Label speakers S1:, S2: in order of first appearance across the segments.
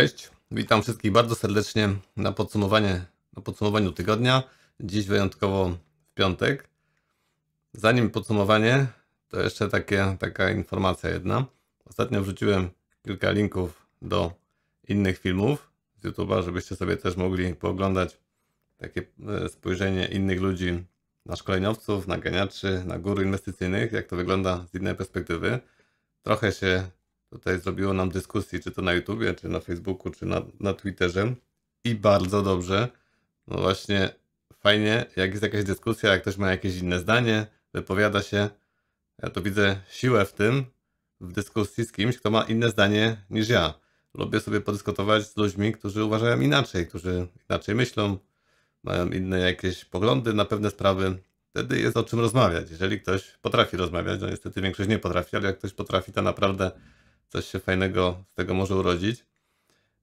S1: Cześć, witam wszystkich bardzo serdecznie na, podsumowanie, na podsumowaniu tygodnia. Dziś wyjątkowo w piątek. Zanim podsumowanie, to jeszcze takie, taka informacja jedna. Ostatnio wrzuciłem kilka linków do innych filmów z YouTube'a, żebyście sobie też mogli pooglądać takie e, spojrzenie innych ludzi na szkoleniowców, na ganiaczy, na góry inwestycyjnych, jak to wygląda z innej perspektywy. Trochę się tutaj zrobiło nam dyskusji, czy to na YouTubie, czy na Facebooku, czy na, na Twitterze. I bardzo dobrze. No właśnie, fajnie, jak jest jakaś dyskusja, jak ktoś ma jakieś inne zdanie, wypowiada się. Ja to widzę siłę w tym, w dyskusji z kimś, kto ma inne zdanie niż ja. Lubię sobie podyskutować z ludźmi, którzy uważają inaczej, którzy inaczej myślą, mają inne jakieś poglądy na pewne sprawy. Wtedy jest o czym rozmawiać. Jeżeli ktoś potrafi rozmawiać, no niestety większość nie potrafi, ale jak ktoś potrafi, to naprawdę coś się fajnego z tego może urodzić.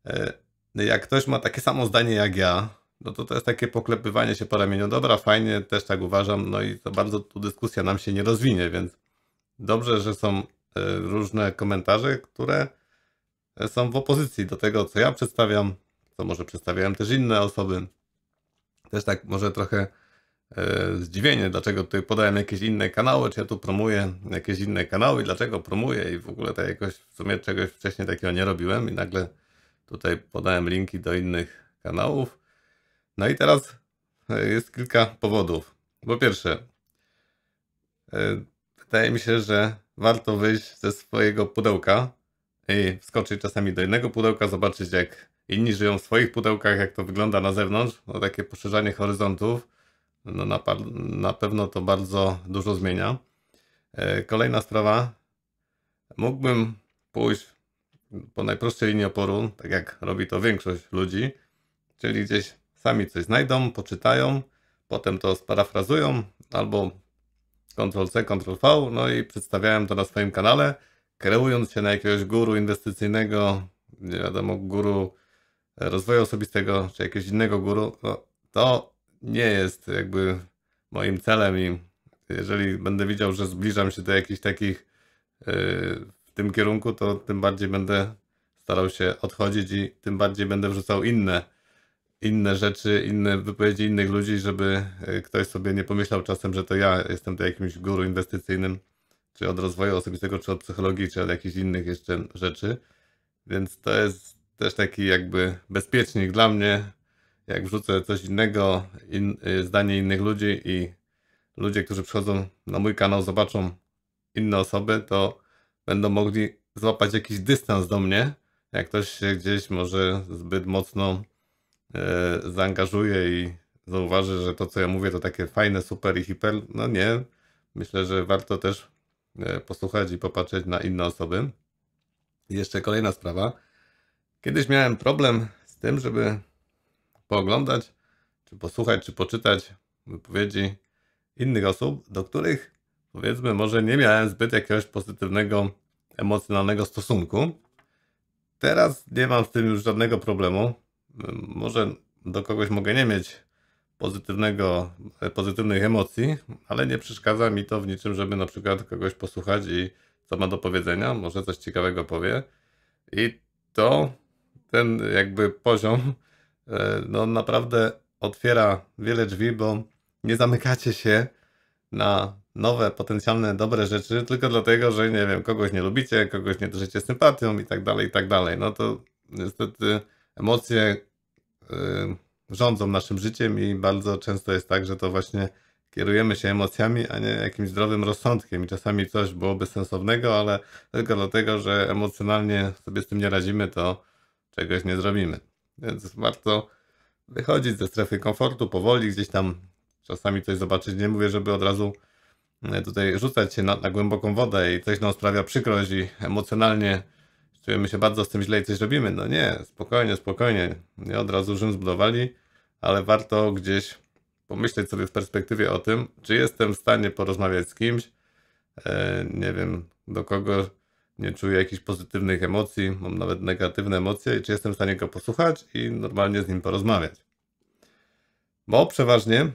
S1: E, jak ktoś ma takie samo zdanie jak ja, no to to jest takie poklepywanie się po ramieniu. Dobra, fajnie, też tak uważam, no i to bardzo tu dyskusja nam się nie rozwinie, więc dobrze, że są e, różne komentarze, które e, są w opozycji do tego, co ja przedstawiam, co może przedstawiałem też inne osoby. Też tak może trochę E, zdziwienie, dlaczego tutaj podałem jakieś inne kanały, czy ja tu promuję jakieś inne kanały, dlaczego promuję i w ogóle tak jakoś w sumie czegoś wcześniej takiego nie robiłem i nagle tutaj podałem linki do innych kanałów. No i teraz e, jest kilka powodów. Po pierwsze, e, wydaje mi się, że warto wyjść ze swojego pudełka i wskoczyć czasami do innego pudełka, zobaczyć jak inni żyją w swoich pudełkach, jak to wygląda na zewnątrz, no takie poszerzanie horyzontów no na, na pewno to bardzo dużo zmienia. E, kolejna sprawa. Mógłbym pójść po najprostszej linii oporu, tak jak robi to większość ludzi, czyli gdzieś sami coś znajdą, poczytają, potem to sparafrazują albo Ctrl-C, Ctrl-V, no i przedstawiałem to na swoim kanale, kreując się na jakiegoś guru inwestycyjnego, nie wiadomo, guru rozwoju osobistego, czy jakiegoś innego guru, no, to nie jest jakby moim celem i jeżeli będę widział, że zbliżam się do jakichś takich y, w tym kierunku, to tym bardziej będę starał się odchodzić i tym bardziej będę wrzucał inne, inne rzeczy, inne wypowiedzi innych ludzi, żeby y, ktoś sobie nie pomyślał czasem, że to ja jestem to jakimś guru inwestycyjnym, czy od rozwoju osobistego, czy od psychologii, czy od jakichś innych jeszcze rzeczy. Więc to jest też taki jakby bezpiecznik dla mnie, jak wrzucę coś innego, in, y, zdanie innych ludzi i ludzie, którzy przychodzą na mój kanał, zobaczą inne osoby, to będą mogli złapać jakiś dystans do mnie, jak ktoś się gdzieś może zbyt mocno e, zaangażuje i zauważy, że to, co ja mówię, to takie fajne, super i hiper. No nie, myślę, że warto też e, posłuchać i popatrzeć na inne osoby. I jeszcze kolejna sprawa. Kiedyś miałem problem z tym, żeby pooglądać, czy posłuchać, czy poczytać wypowiedzi innych osób, do których powiedzmy może nie miałem zbyt jakiegoś pozytywnego, emocjonalnego stosunku. Teraz nie mam z tym już żadnego problemu. Może do kogoś mogę nie mieć pozytywnego, e, pozytywnych emocji, ale nie przeszkadza mi to w niczym, żeby na przykład kogoś posłuchać i co ma do powiedzenia, może coś ciekawego powie. I to ten jakby poziom E, no naprawdę otwiera wiele drzwi, bo nie zamykacie się na nowe, potencjalne, dobre rzeczy tylko dlatego, że nie wiem, kogoś nie lubicie, kogoś nie drzecie sympatią i tak dalej, i tak dalej. No to niestety emocje e, rządzą naszym życiem i bardzo często jest tak, że to właśnie kierujemy się emocjami, a nie jakimś zdrowym rozsądkiem. I czasami coś byłoby sensownego, ale tylko dlatego, że emocjonalnie sobie z tym nie radzimy, to czegoś nie zrobimy. Więc warto wychodzić ze strefy komfortu powoli, gdzieś tam czasami coś zobaczyć. Nie mówię, żeby od razu e, tutaj rzucać się na, na głęboką wodę i coś nam sprawia przykrość i emocjonalnie czujemy się bardzo z tym źle i coś robimy. No nie, spokojnie, spokojnie. Nie od razu Rzym zbudowali, ale warto gdzieś pomyśleć sobie w perspektywie o tym, czy jestem w stanie porozmawiać z kimś, e, nie wiem, do kogo nie czuję jakichś pozytywnych emocji, mam nawet negatywne emocje, i czy jestem w stanie go posłuchać i normalnie z nim porozmawiać. Bo przeważnie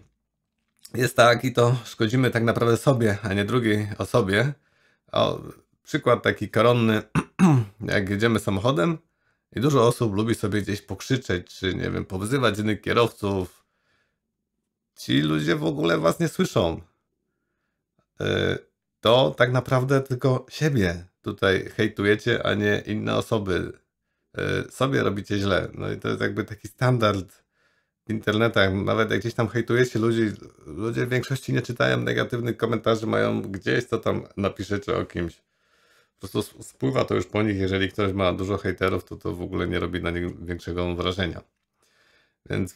S1: jest tak i to szkodzimy tak naprawdę sobie, a nie drugiej osobie. O, przykład taki koronny, jak jedziemy samochodem i dużo osób lubi sobie gdzieś pokrzyczeć, czy nie wiem, powzywać innych kierowców. Ci ludzie w ogóle was nie słyszą. Y, to tak naprawdę tylko siebie, tutaj hejtujecie, a nie inne osoby. E, sobie robicie źle. No i to jest jakby taki standard w internetach. Nawet jak gdzieś tam hejtujecie ludzi, ludzie w większości nie czytają negatywnych komentarzy, mają gdzieś co tam napiszecie o kimś. Po prostu spływa to już po nich. Jeżeli ktoś ma dużo hejterów, to to w ogóle nie robi na nich większego wrażenia. Więc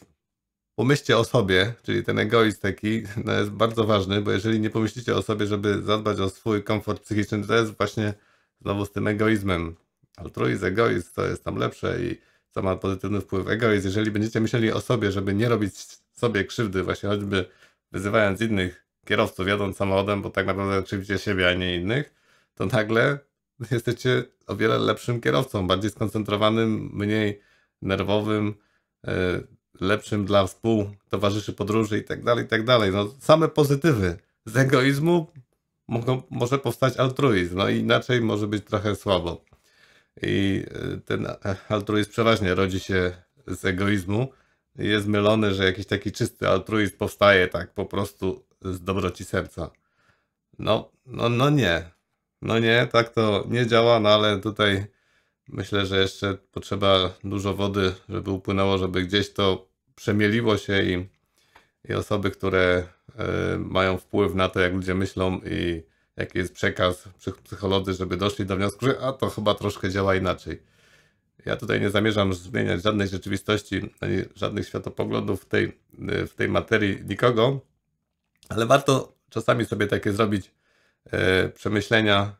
S1: pomyślcie o sobie, czyli ten egoizm taki no jest bardzo ważny, bo jeżeli nie pomyślicie o sobie, żeby zadbać o swój komfort psychiczny, to jest właśnie znowu z tym egoizmem. Altruizm, egoizm, to jest tam lepsze i co ma pozytywny wpływ. Egoizm, jeżeli będziecie myśleli o sobie, żeby nie robić sobie krzywdy, właśnie choćby wyzywając innych kierowców jadąc samochodem, bo tak naprawdę krzywdzicie siebie, a nie innych, to nagle jesteście o wiele lepszym kierowcą, bardziej skoncentrowanym, mniej nerwowym, e, lepszym dla współtowarzyszy podróży i tak dalej, i tak dalej. No, same pozytywy. Z egoizmu mogą, może powstać altruizm, no inaczej może być trochę słabo. I y, ten altruizm przeważnie rodzi się z egoizmu. Jest mylony, że jakiś taki czysty altruizm powstaje tak po prostu z dobroci serca. No, no, no nie. No nie, tak to nie działa, no ale tutaj myślę, że jeszcze potrzeba dużo wody, żeby upłynęło, żeby gdzieś to przemieliło się i, i osoby, które Y, mają wpływ na to, jak ludzie myślą i jaki jest przekaz psycholodzy, żeby doszli do wniosku, że a to chyba troszkę działa inaczej. Ja tutaj nie zamierzam zmieniać żadnej rzeczywistości, ani żadnych światopoglądów w tej, y, w tej materii nikogo, ale warto czasami sobie takie zrobić e, przemyślenia,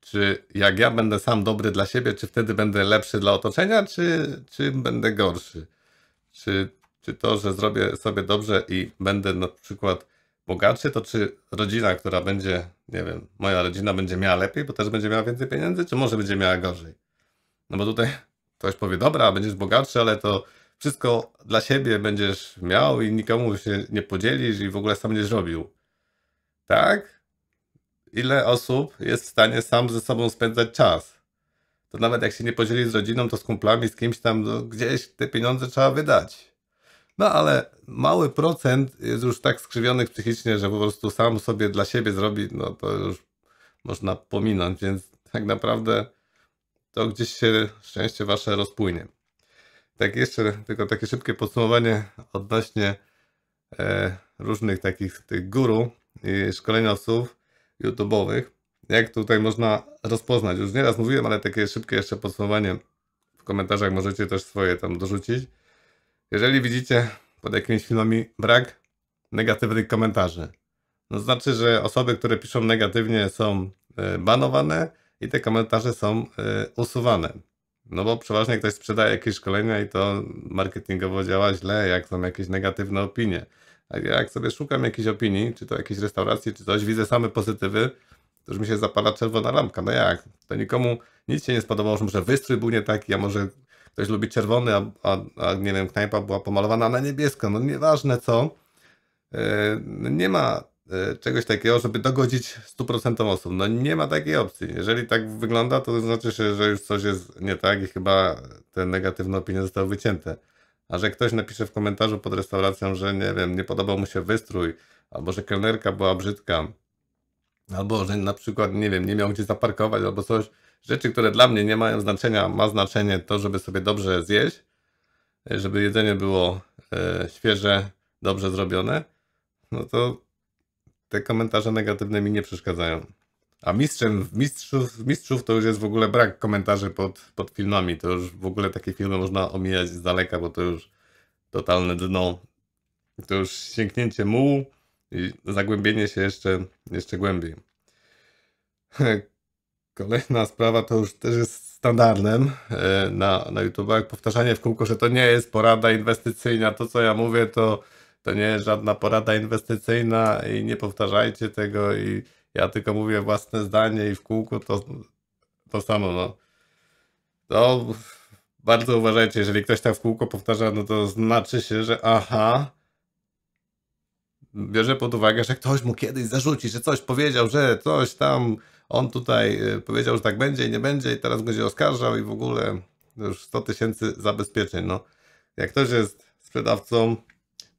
S1: czy jak ja będę sam dobry dla siebie, czy wtedy będę lepszy dla otoczenia, czy, czy będę gorszy. Czy, czy to, że zrobię sobie dobrze i będę na przykład bogaczy, to czy rodzina, która będzie, nie wiem, moja rodzina będzie miała lepiej, bo też będzie miała więcej pieniędzy, czy może będzie miała gorzej? No bo tutaj ktoś powie, dobra, będziesz bogatszy, ale to wszystko dla siebie będziesz miał i nikomu się nie podzielisz i w ogóle sam nie robił. Tak? Ile osób jest w stanie sam ze sobą spędzać czas? To nawet jak się nie podzieli z rodziną, to z kumplami, z kimś tam, no, gdzieś te pieniądze trzeba wydać. No ale mały procent jest już tak skrzywionych psychicznie, że po prostu sam sobie dla siebie zrobi, no to już można pominąć, więc tak naprawdę to gdzieś się szczęście wasze rozpłynie. Tak jeszcze tylko takie szybkie podsumowanie odnośnie e, różnych takich tych guru i szkoleniowców YouTube'owych. Jak tutaj można rozpoznać? Już nieraz mówiłem, ale takie szybkie jeszcze podsumowanie w komentarzach możecie też swoje tam dorzucić jeżeli widzicie pod jakimiś filmami brak negatywnych komentarzy, no znaczy, że osoby, które piszą negatywnie są e, banowane i te komentarze są e, usuwane. No bo przeważnie ktoś sprzedaje jakieś szkolenia i to marketingowo działa źle, jak są jakieś negatywne opinie. A jak sobie szukam jakiejś opinii, czy to jakiejś restauracji, czy coś, widzę same pozytywy, to już mi się zapala czerwona lampka. No jak? To nikomu nic się nie spodobało, że może wystrój był nie taki, a może ktoś lubi czerwony, a, a, a nie wiem, knajpa była pomalowana na niebiesko, no nieważne co. E, no nie ma e, czegoś takiego, żeby dogodzić 100% osób. No nie ma takiej opcji. Jeżeli tak wygląda, to znaczy, się, że już coś jest nie tak i chyba te negatywne opinie zostały wycięte. A że ktoś napisze w komentarzu pod restauracją, że nie wiem, nie podobał mu się wystrój, albo że kelnerka była brzydka, albo że na przykład, nie wiem, nie miał gdzie zaparkować, albo coś, rzeczy, które dla mnie nie mają znaczenia, ma znaczenie to, żeby sobie dobrze zjeść, e, żeby jedzenie było e, świeże, dobrze zrobione, no to te komentarze negatywne mi nie przeszkadzają. A mistrzem mistrzów, mistrzów to już jest w ogóle brak komentarzy pod, pod filmami. To już w ogóle takie filmy można omijać z daleka, bo to już totalne dno. To już sięgnięcie muł i zagłębienie się jeszcze, jeszcze głębiej. Kolejna sprawa to już też jest standardem e, na, na YouTube, jak powtarzanie w kółko, że to nie jest porada inwestycyjna. To, co ja mówię, to, to nie jest żadna porada inwestycyjna i nie powtarzajcie tego. I ja tylko mówię własne zdanie i w kółko to, to samo. No. To no, bardzo uważajcie, jeżeli ktoś tak w kółko powtarza, no to znaczy się, że aha, bierze pod uwagę, że ktoś mu kiedyś zarzuci, że coś powiedział, że coś tam on tutaj y, powiedział, że tak będzie i nie będzie i teraz będzie oskarżał i w ogóle już 100 tysięcy zabezpieczeń. No, jak ktoś jest sprzedawcą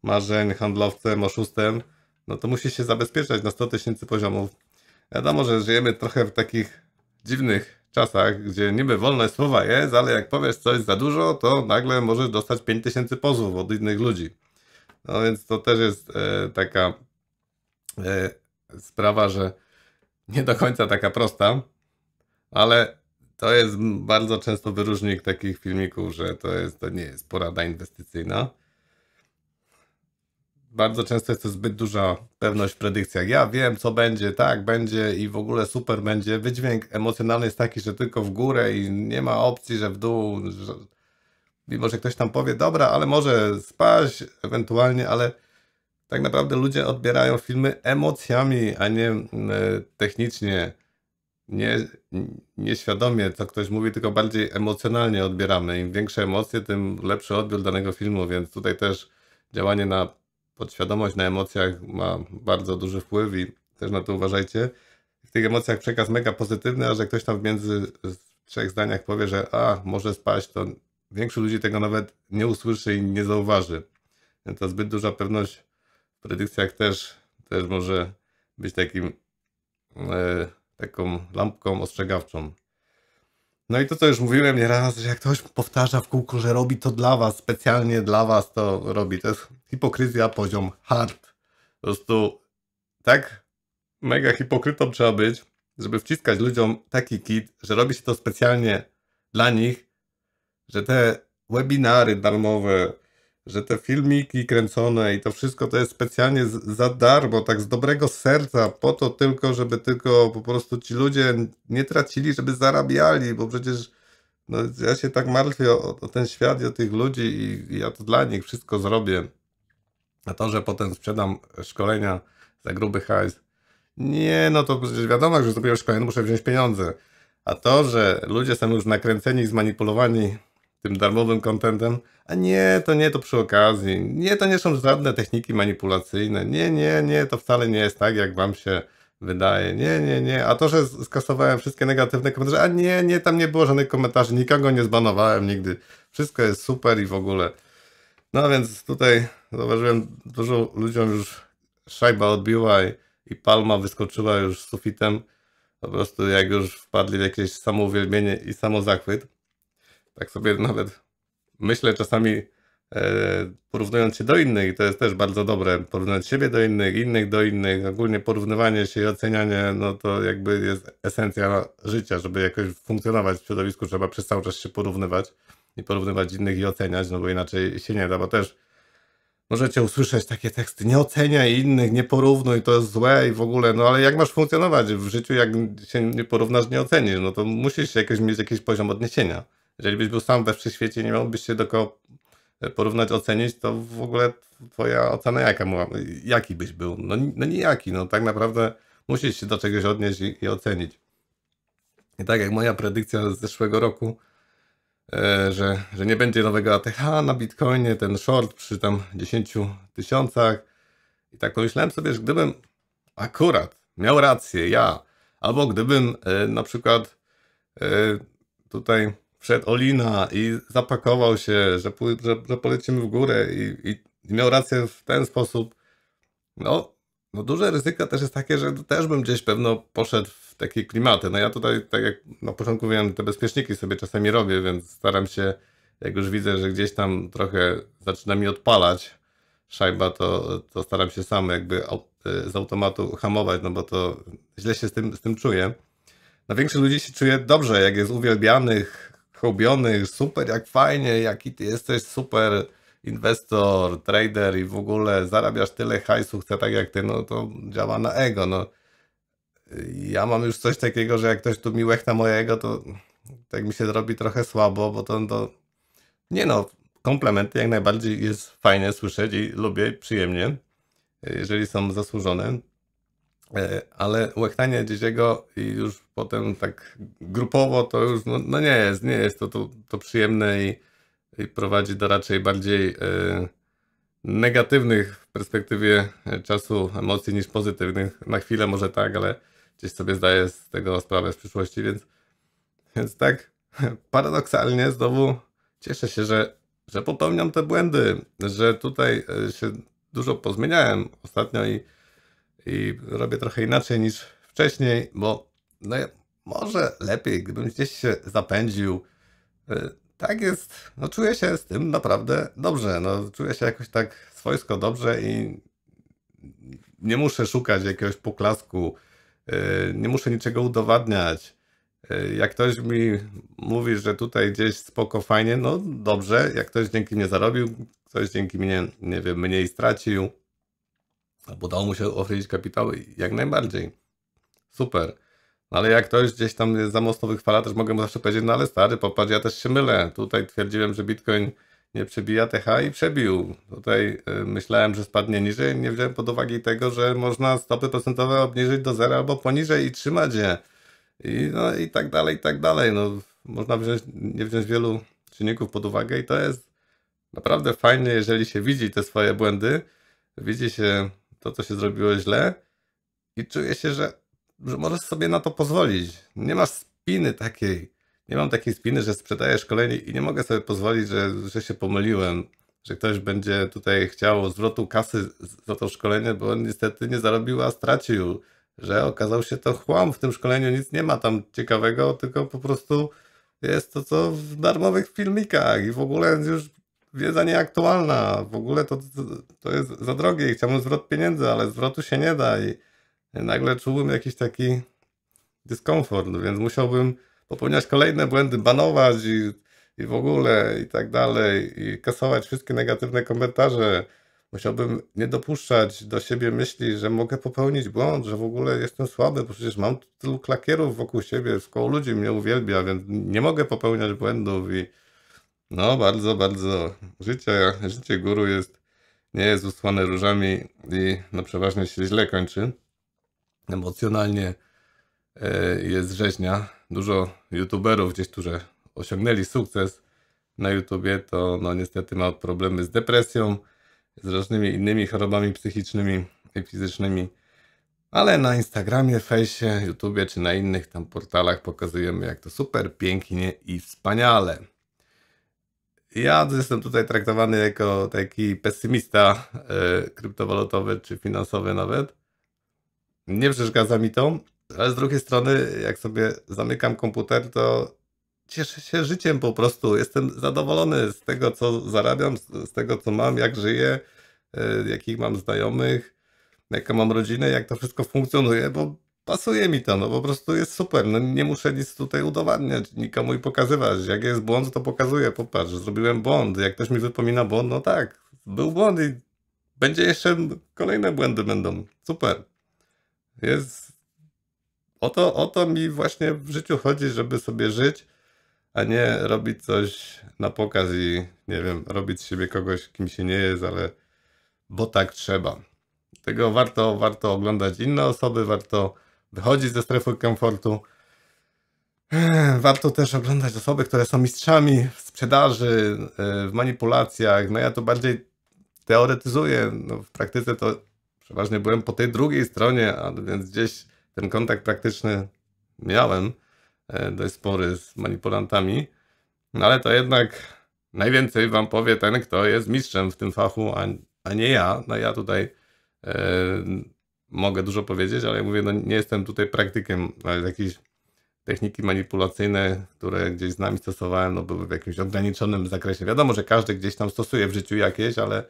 S1: marzeń, handlowcem, oszustem, no to musi się zabezpieczać na 100 tysięcy poziomów. Wiadomo, że żyjemy trochę w takich dziwnych czasach, gdzie niby wolność słowa jest, ale jak powiesz coś za dużo, to nagle możesz dostać 5000 pozów od innych ludzi. No więc to też jest e, taka e, sprawa, że nie do końca taka prosta, ale to jest bardzo często wyróżnik takich filmików, że to, jest, to nie jest porada inwestycyjna. Bardzo często jest to zbyt duża pewność w predykcjach. Ja wiem, co będzie, tak, będzie i w ogóle super będzie. Wydźwięk emocjonalny jest taki, że tylko w górę i nie ma opcji, że w dół. Że... Mimo, że ktoś tam powie, dobra, ale może spaść ewentualnie, ale tak naprawdę ludzie odbierają filmy emocjami, a nie e, technicznie. Nie, nieświadomie, co ktoś mówi, tylko bardziej emocjonalnie odbieramy. Im większe emocje, tym lepszy odbiór danego filmu, więc tutaj też działanie na podświadomość, na emocjach ma bardzo duży wpływ i też na to uważajcie. W tych emocjach przekaz mega pozytywny, a że ktoś tam w między trzech zdaniach powie, że a, może spaść, to większość ludzi tego nawet nie usłyszy i nie zauważy. To zbyt duża pewność predykcjach też, też może być takim, e, taką lampką ostrzegawczą. No i to, co już mówiłem nieraz, że jak ktoś powtarza w kółko, że robi to dla was, specjalnie dla was to robi, to jest hipokryzja poziom hard. Po prostu tak mega hipokrytą trzeba być, żeby wciskać ludziom taki kit, że robi się to specjalnie dla nich, że te webinary darmowe, że te filmiki kręcone i to wszystko to jest specjalnie za darmo, tak z dobrego serca, po to tylko, żeby tylko po prostu ci ludzie nie tracili, żeby zarabiali, bo przecież no, ja się tak martwię o, o ten świat i o tych ludzi i, i ja to dla nich wszystko zrobię. A to, że potem sprzedam szkolenia za gruby hajs, nie, no to przecież wiadomo, że zrobiłem szkolenie, muszę wziąć pieniądze. A to, że ludzie są już nakręceni i zmanipulowani tym darmowym kontentem, a nie, to nie, to przy okazji, nie, to nie są żadne techniki manipulacyjne, nie, nie, nie, to wcale nie jest tak, jak wam się wydaje, nie, nie, nie, a to, że skasowałem wszystkie negatywne komentarze, a nie, nie, tam nie było żadnych komentarzy, nikogo nie zbanowałem nigdy, wszystko jest super i w ogóle. No więc tutaj zauważyłem, dużo ludziom już szajba odbiła i, i palma wyskoczyła już sufitem, po prostu jak już wpadli w jakieś samouwielbienie i samozachwyt tak sobie nawet myślę czasami e, porównując się do innych, to jest też bardzo dobre, porównując siebie do innych, innych do innych, ogólnie porównywanie się i ocenianie, no to jakby jest esencja życia, żeby jakoś funkcjonować w środowisku, trzeba przez cały czas się porównywać i porównywać innych i oceniać, no bo inaczej się nie da, bo też możecie usłyszeć takie teksty, nie oceniaj innych, nie porównuj, to jest złe i w ogóle, no ale jak masz funkcjonować w życiu, jak się nie porównasz, nie ocenisz, no to musisz jakoś mieć jakiś poziom odniesienia. Jeżeli byś był sam we wszechświecie, nie miałbyś się do kogo e, porównać, ocenić, to w ogóle twoja ocena jaka była, jaki byś był? No, no nijaki, no tak naprawdę musisz się do czegoś odnieść i, i ocenić. I tak jak moja predykcja z zeszłego roku, e, że, że nie będzie nowego ATH na Bitcoinie, ten short przy tam 10 tysiącach. I tak pomyślałem sobie, że gdybym akurat miał rację ja, albo gdybym e, na przykład tutaj przed Olina i zapakował się, że, że, że polecimy w górę i, i, miał rację w ten sposób, no, no duże ryzyko też jest takie, że też bym gdzieś pewno poszedł w takie klimaty. No ja tutaj, tak jak na początku mówiłem, te bezpieczniki sobie czasami robię, więc staram się, jak już widzę, że gdzieś tam trochę zaczyna mi odpalać szajba, to, to staram się sam jakby e, z automatu hamować, no bo to źle się z tym, z tym czuję. Na większość ludzi się czuje dobrze, jak jest uwielbianych, chłubionych, super, jak fajnie, jaki ty jesteś super inwestor, trader i w ogóle zarabiasz tyle hajsu, chce tak jak ty, no to działa na ego, no. Ja mam już coś takiego, że jak ktoś tu mi na mojego, to tak mi się zrobi trochę słabo, bo to, to nie no, komplementy jak najbardziej jest fajne słyszeć i lubię, przyjemnie, jeżeli są zasłużone. E, ale łechtanie dzieciego i już potem tak grupowo to już no, no nie jest, nie jest to, to, to przyjemne i, i, prowadzi do raczej bardziej e, negatywnych w perspektywie e, czasu emocji niż pozytywnych. Na chwilę może tak, ale gdzieś sobie zdaję z tego sprawę w przyszłości, więc, więc tak paradoksalnie znowu cieszę się, że, że popełniam te błędy, że tutaj się dużo pozmieniałem ostatnio i i robię trochę inaczej niż wcześniej, bo no, może lepiej, gdybym gdzieś się zapędził. Y, tak jest, no czuję się z tym naprawdę dobrze, no czuję się jakoś tak swojsko dobrze i nie muszę szukać jakiegoś poklasku, y, nie muszę niczego udowadniać. Y, jak ktoś mi mówi, że tutaj gdzieś spoko, fajnie, no dobrze. Jak ktoś dzięki mnie zarobił, ktoś dzięki mnie, nie wiem, mniej stracił, bo udało mu się oferować kapitał jak najbardziej. Super. No ale jak ktoś gdzieś tam za mocno wychwala, też mogę mu zawsze powiedzieć, no ale stary, popatrz, ja też się mylę. Tutaj twierdziłem, że Bitcoin nie przebija TH i przebił. Tutaj y, myślałem, że spadnie niżej, nie wziąłem pod uwagę tego, że można stopy procentowe obniżyć do zera albo poniżej i trzymać je. I, no, i tak dalej, i tak dalej. No, można wziąć, nie wziąć wielu czynników pod uwagę i to jest naprawdę fajne, jeżeli się widzi te swoje błędy, widzi się to, co się zrobiło źle i czuję się, że, że możesz sobie na to pozwolić. Nie masz spiny takiej. Nie mam takiej spiny, że sprzedaję szkolenie i nie mogę sobie pozwolić, że, że się pomyliłem, że ktoś będzie tutaj chciał zwrotu kasy za to szkolenie, bo on niestety nie zarobił, a stracił. Że okazał się to chłam w tym szkoleniu, nic nie ma tam ciekawego, tylko po prostu jest to co w darmowych filmikach i w ogóle już wiedza nieaktualna. W ogóle to, to jest za drogie i chciałbym zwrot pieniędzy, ale zwrotu się nie da i nagle czułbym jakiś taki dyskomfort, więc musiałbym popełniać kolejne błędy, banować i, i w ogóle i tak dalej i kasować wszystkie negatywne komentarze. Musiałbym nie dopuszczać do siebie myśli, że mogę popełnić błąd, że w ogóle jestem słaby, bo przecież mam tylu klakierów wokół siebie, koło ludzi mnie uwielbia, więc nie mogę popełniać błędów i no, bardzo, bardzo. Życie, życie guru jest, nie jest usłane różami i no, przeważnie się źle kończy. Emocjonalnie y, jest rzeźnia. Dużo youtuberów gdzieś, którzy osiągnęli sukces na YouTubie, to no, niestety ma problemy z depresją, z różnymi innymi chorobami psychicznymi i fizycznymi. Ale na Instagramie, Fejsie, YouTubie czy na innych tam portalach pokazujemy, jak to super, pięknie i wspaniale ja jestem tutaj traktowany jako taki pesymista e, kryptowalutowy czy finansowy nawet. Nie przeszkadza mi to, ale z drugiej strony, jak sobie zamykam komputer, to cieszę się życiem po prostu. Jestem zadowolony z tego, co zarabiam, z, tego, co mam, jak żyję, e, jakich mam znajomych, jaką mam rodzinę, jak to wszystko funkcjonuje, bo pasuje mi to, no po prostu jest super, no nie muszę nic tutaj udowadniać, nikomu i pokazywać, jak jest błąd, to pokazuję, popatrz, zrobiłem błąd, jak ktoś mi wypomina błąd, no tak, był błąd i będzie jeszcze, kolejne błędy będą, super. Jest, o to, o to mi właśnie w życiu chodzi, żeby sobie żyć, a nie robić coś na pokaz i nie wiem, robić z siebie kogoś, kim się nie jest, ale bo tak trzeba. Tego warto, warto oglądać inne osoby, warto wychodzić ze strefy komfortu. Warto też oglądać osoby, które są mistrzami w sprzedaży, e, w manipulacjach. No ja to bardziej teoretyzuję. No, w praktyce to przeważnie byłem po tej drugiej stronie, a więc gdzieś ten kontakt praktyczny miałem e, dość spory z manipulantami. No ale to jednak najwięcej wam powie ten, kto jest mistrzem w tym fachu, a, a nie ja. No ja tutaj e, mogę dużo powiedzieć, ale mówię, no nie jestem tutaj praktykiem, ale jakieś techniki manipulacyjne, które gdzieś z nami stosowałem, no były w jakimś ograniczonym zakresie. Wiadomo, że każdy gdzieś tam stosuje w życiu jakieś, ale,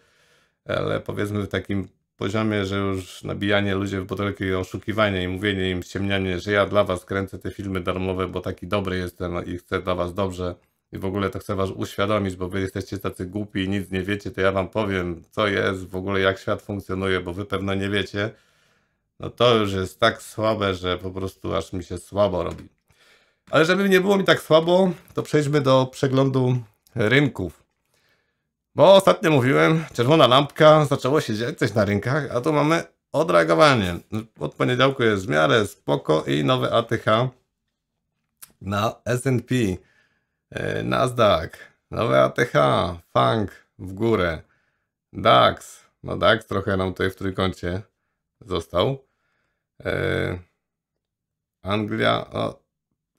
S1: ale powiedzmy w takim poziomie, że już nabijanie ludzi w butelki i oszukiwanie i mówienie im, ściemnianie, że ja dla was kręcę te filmy darmowe, bo taki dobry jestem i chcę dla was dobrze i w ogóle to chcę was uświadomić, bo wy jesteście tacy głupi i nic nie wiecie, to ja wam powiem, co jest, w ogóle jak świat funkcjonuje, bo wy pewno nie wiecie no to już jest tak słabe, że po prostu aż mi się słabo robi. Ale żeby nie było mi tak słabo, to przejdźmy do przeglądu rynków. Bo ostatnio mówiłem, czerwona lampka, zaczęło się dziać coś na rynkach, a tu mamy odreagowanie. Od poniedziałku jest w miarę spoko i nowe ATH na S&P, e, Nasdaq, nowe ATH, FANG w górę, DAX, no DAX trochę nam tutaj w trójkącie został. E, Anglia, o,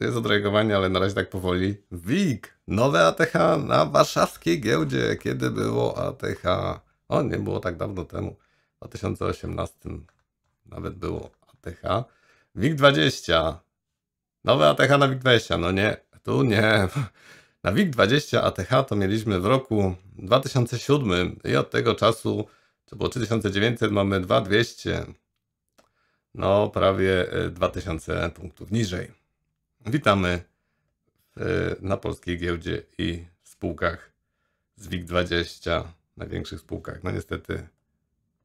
S1: jest odreagowanie, ale na razie tak powoli. WIG, nowe ATH na warszawskiej giełdzie. Kiedy było ATH? O, nie było tak dawno temu. W 2018 nawet było ATH. WIG20, nowe ATH na WIG20. No nie, tu nie. Na WIG20 ATH to mieliśmy w roku 2007 i od tego czasu, to było 3900, mamy 2200 no prawie 2000 e, punktów niżej. Witamy e, na polskiej giełdzie i w spółkach z WIG20, największych spółkach. No niestety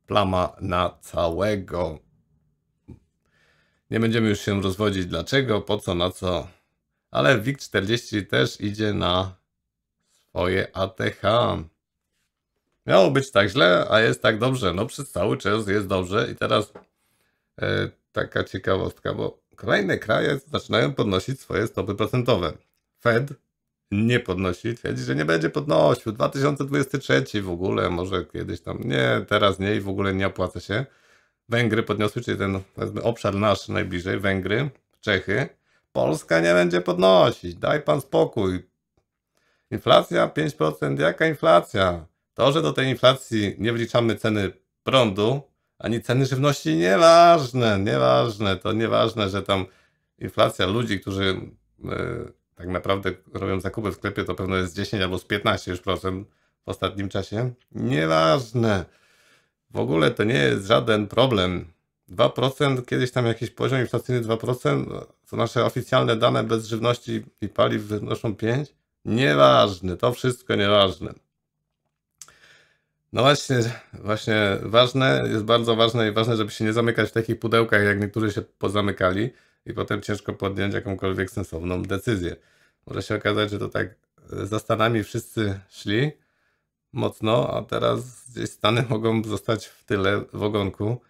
S1: plama na całego. Nie będziemy już się rozwodzić dlaczego, po co, na co. Ale WIG40 też idzie na swoje ATH. Miało być tak źle, a jest tak dobrze. No przez cały czas jest dobrze i teraz E, taka ciekawostka, bo kolejne kraje zaczynają podnosić swoje stopy procentowe. Fed nie podnosi, twierdzi, że nie będzie podnosił. 2023 w ogóle, może kiedyś tam, nie, teraz nie i w ogóle nie opłaca się. Węgry podniosły, czyli ten obszar nasz najbliżej, Węgry, Czechy. Polska nie będzie podnosić, daj pan spokój. Inflacja 5%, jaka inflacja? To, że do tej inflacji nie wliczamy ceny prądu, ani ceny żywności nieważne, nieważne, to nieważne, że tam inflacja ludzi, którzy e, tak naprawdę robią zakupy w sklepie, to pewno jest 10 albo z 15 już procent w ostatnim czasie. Nieważne. W ogóle to nie jest żaden problem. 2%, kiedyś tam jakiś poziom inflacyjny 2%, to nasze oficjalne dane bez żywności i paliw wynoszą 5%. Nieważne, to wszystko nieważne. No właśnie, właśnie ważne, jest bardzo ważne i ważne, żeby się nie zamykać w takich pudełkach, jak niektórzy się pozamykali i potem ciężko podjąć jakąkolwiek sensowną decyzję. Może się okazać, że to tak e, za Stanami wszyscy szli mocno, a teraz gdzieś Stany mogą zostać w tyle w ogonku.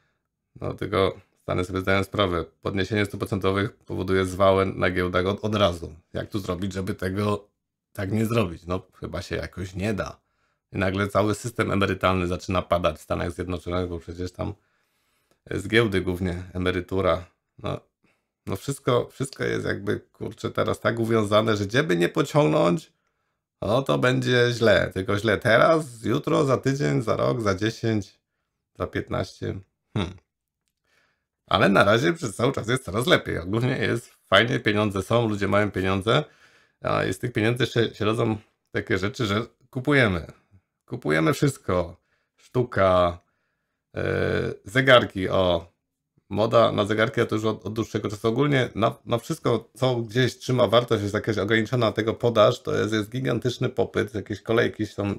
S1: No tylko Stany sobie zdają sprawę, podniesienie stóp procentowych powoduje zwałę na giełdach od, od razu. Jak tu zrobić, żeby tego tak nie zrobić? No chyba się jakoś nie da. I nagle cały system emerytalny zaczyna padać w Stanach Zjednoczonych, bo przecież tam z giełdy głównie emerytura. No, no wszystko, wszystko jest jakby, kurczę, teraz tak uwiązane, że gdzie by nie pociągnąć, no to będzie źle. Tylko źle teraz, jutro, za tydzień, za rok, za 10, za 15. Hmm. Ale na razie przez cały czas jest coraz lepiej. Ogólnie jest fajnie, pieniądze są, ludzie mają pieniądze, a z tych pieniędzy się, się rodzą takie rzeczy, że kupujemy. Kupujemy wszystko. Sztuka, yy, zegarki, o. Moda na zegarki to już od, od dłuższego czasu. Ogólnie na, na, wszystko, co gdzieś trzyma wartość, jest jakaś ograniczona tego podaż, to jest, jest gigantyczny popyt. Jakieś kolejki są,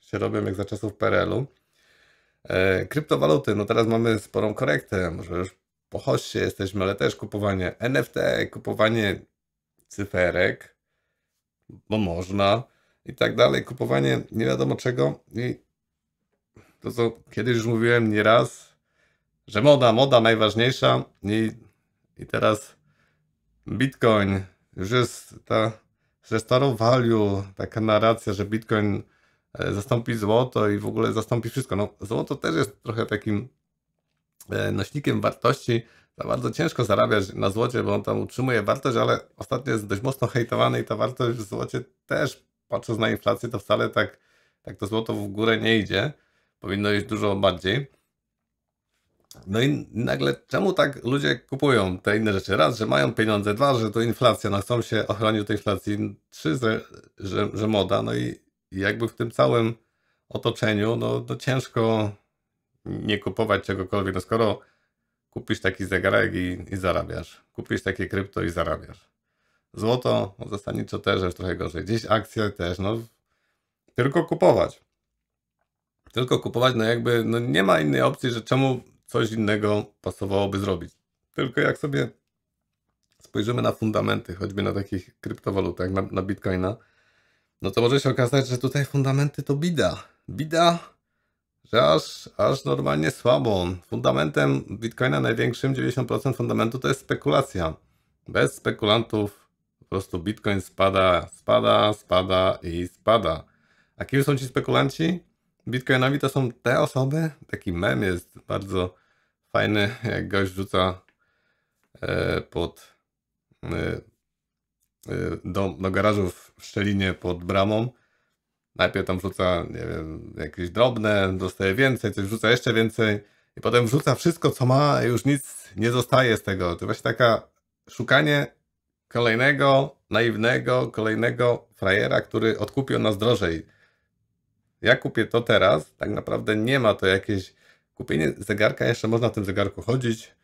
S1: się robią jak za czasów PRL-u. Yy, e, kryptowaluty, no teraz mamy sporą korektę, może już po hoście jesteśmy, ale też kupowanie NFT, kupowanie cyferek, bo można i tak dalej, kupowanie nie wiadomo czego. I to, co kiedyś już mówiłem nieraz, że moda, moda najważniejsza i, i teraz Bitcoin już jest ta ze starą value, taka narracja, że Bitcoin e, zastąpi złoto i w ogóle zastąpi wszystko. No, złoto też jest trochę takim e, nośnikiem wartości. Za bardzo ciężko zarabiać na złocie, bo on tam utrzymuje wartość, ale ostatnio jest dość mocno hejtowany i ta wartość w złocie też patrząc na inflację, to wcale tak, tak to złoto w górę nie idzie. Powinno iść dużo bardziej. No i nagle czemu tak ludzie kupują te inne rzeczy? Raz, że mają pieniądze, dwa, że to inflacja, no chcą się ochronić od tej inflacji, trzy, że, że, że moda, no i jakby w tym całym otoczeniu, no, to no ciężko nie kupować czegokolwiek, no skoro kupisz taki zegarek i, i zarabiasz, kupisz takie krypto i zarabiasz, Złoto no zasadniczo też jest trochę gorzej. Gdzieś akcje też, no. Tylko kupować. Tylko kupować, no jakby, no nie ma innej opcji, że czemu coś innego pasowałoby zrobić. Tylko jak sobie spojrzymy na fundamenty, choćby na takich kryptowalutach, na, na bitcoina, no to może się okazać, że tutaj fundamenty to bida. Bida, że aż, aż normalnie słabo. Fundamentem bitcoina największym, 90% fundamentu to jest spekulacja. Bez spekulantów po prostu Bitcoin spada, spada, spada i spada. A kim są ci spekulanci? Bitcoinami to są te osoby. Taki mem jest bardzo fajny, jak gość rzuca e, pod e, e, do, do garażu w Szczelinie pod bramą. Najpierw tam rzuca nie wiem, jakieś drobne, dostaje więcej, coś rzuca jeszcze więcej i potem wrzuca wszystko, co ma, już nic nie zostaje z tego. To właśnie taka szukanie kolejnego naiwnego, kolejnego frajera, który odkupił nas drożej. Ja kupię to teraz, tak naprawdę nie ma to jakieś... Kupienie zegarka, jeszcze można w tym zegarku chodzić,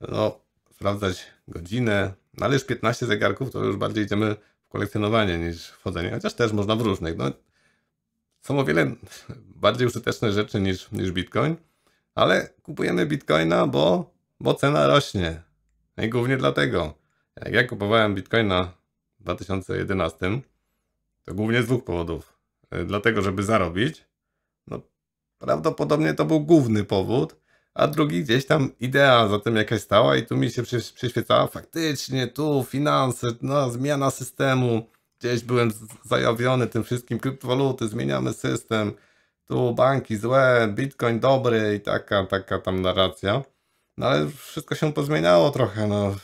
S1: no, sprawdzać godzinę, no, ale już 15 zegarków, to już bardziej idziemy w kolekcjonowanie niż w chodzenie, chociaż też można w różnych. No, są o wiele bardziej użyteczne rzeczy niż, niż bitcoin, ale kupujemy bitcoina, bo, bo cena rośnie. No I głównie dlatego. Jak ja kupowałem Bitcoina w 2011, to głównie z dwóch powodów. E, dlatego, żeby zarobić. No, prawdopodobnie to był główny powód. A drugi gdzieś tam idea za tym jakaś stała i tu mi się przy, przyświecała faktycznie, tu finanse, no, zmiana systemu. Gdzieś byłem zajawiony tym wszystkim, kryptowaluty, zmieniamy system, tu banki złe, bitcoin dobry i taka, taka tam narracja. No ale wszystko się pozmieniało trochę, no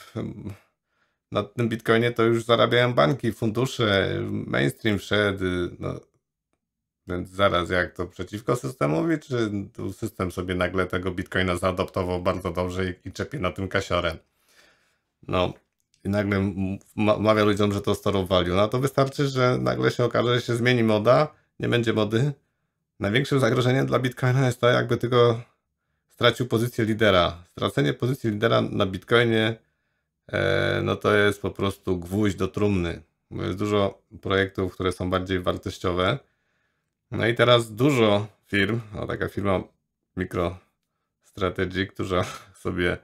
S1: na tym Bitcoinie to już zarabiają banki, fundusze, mainstream wszedł, no. Więc zaraz, jak to przeciwko systemowi, czy system sobie nagle tego bitcoina zaadoptował bardzo dobrze i, i czepie na tym kasiorem? No, i nagle mawia ludziom, że to store value. No to wystarczy, że nagle się okaże, że się zmieni moda, nie będzie mody. Największym zagrożeniem dla bitcoina jest to, jakby tylko stracił pozycję lidera. Stracenie pozycji lidera na bitcoinie E, no to jest po prostu gwóźdź do trumny. Bo jest dużo projektów, które są bardziej wartościowe. No i teraz dużo firm, o taka firma Strategy która sobie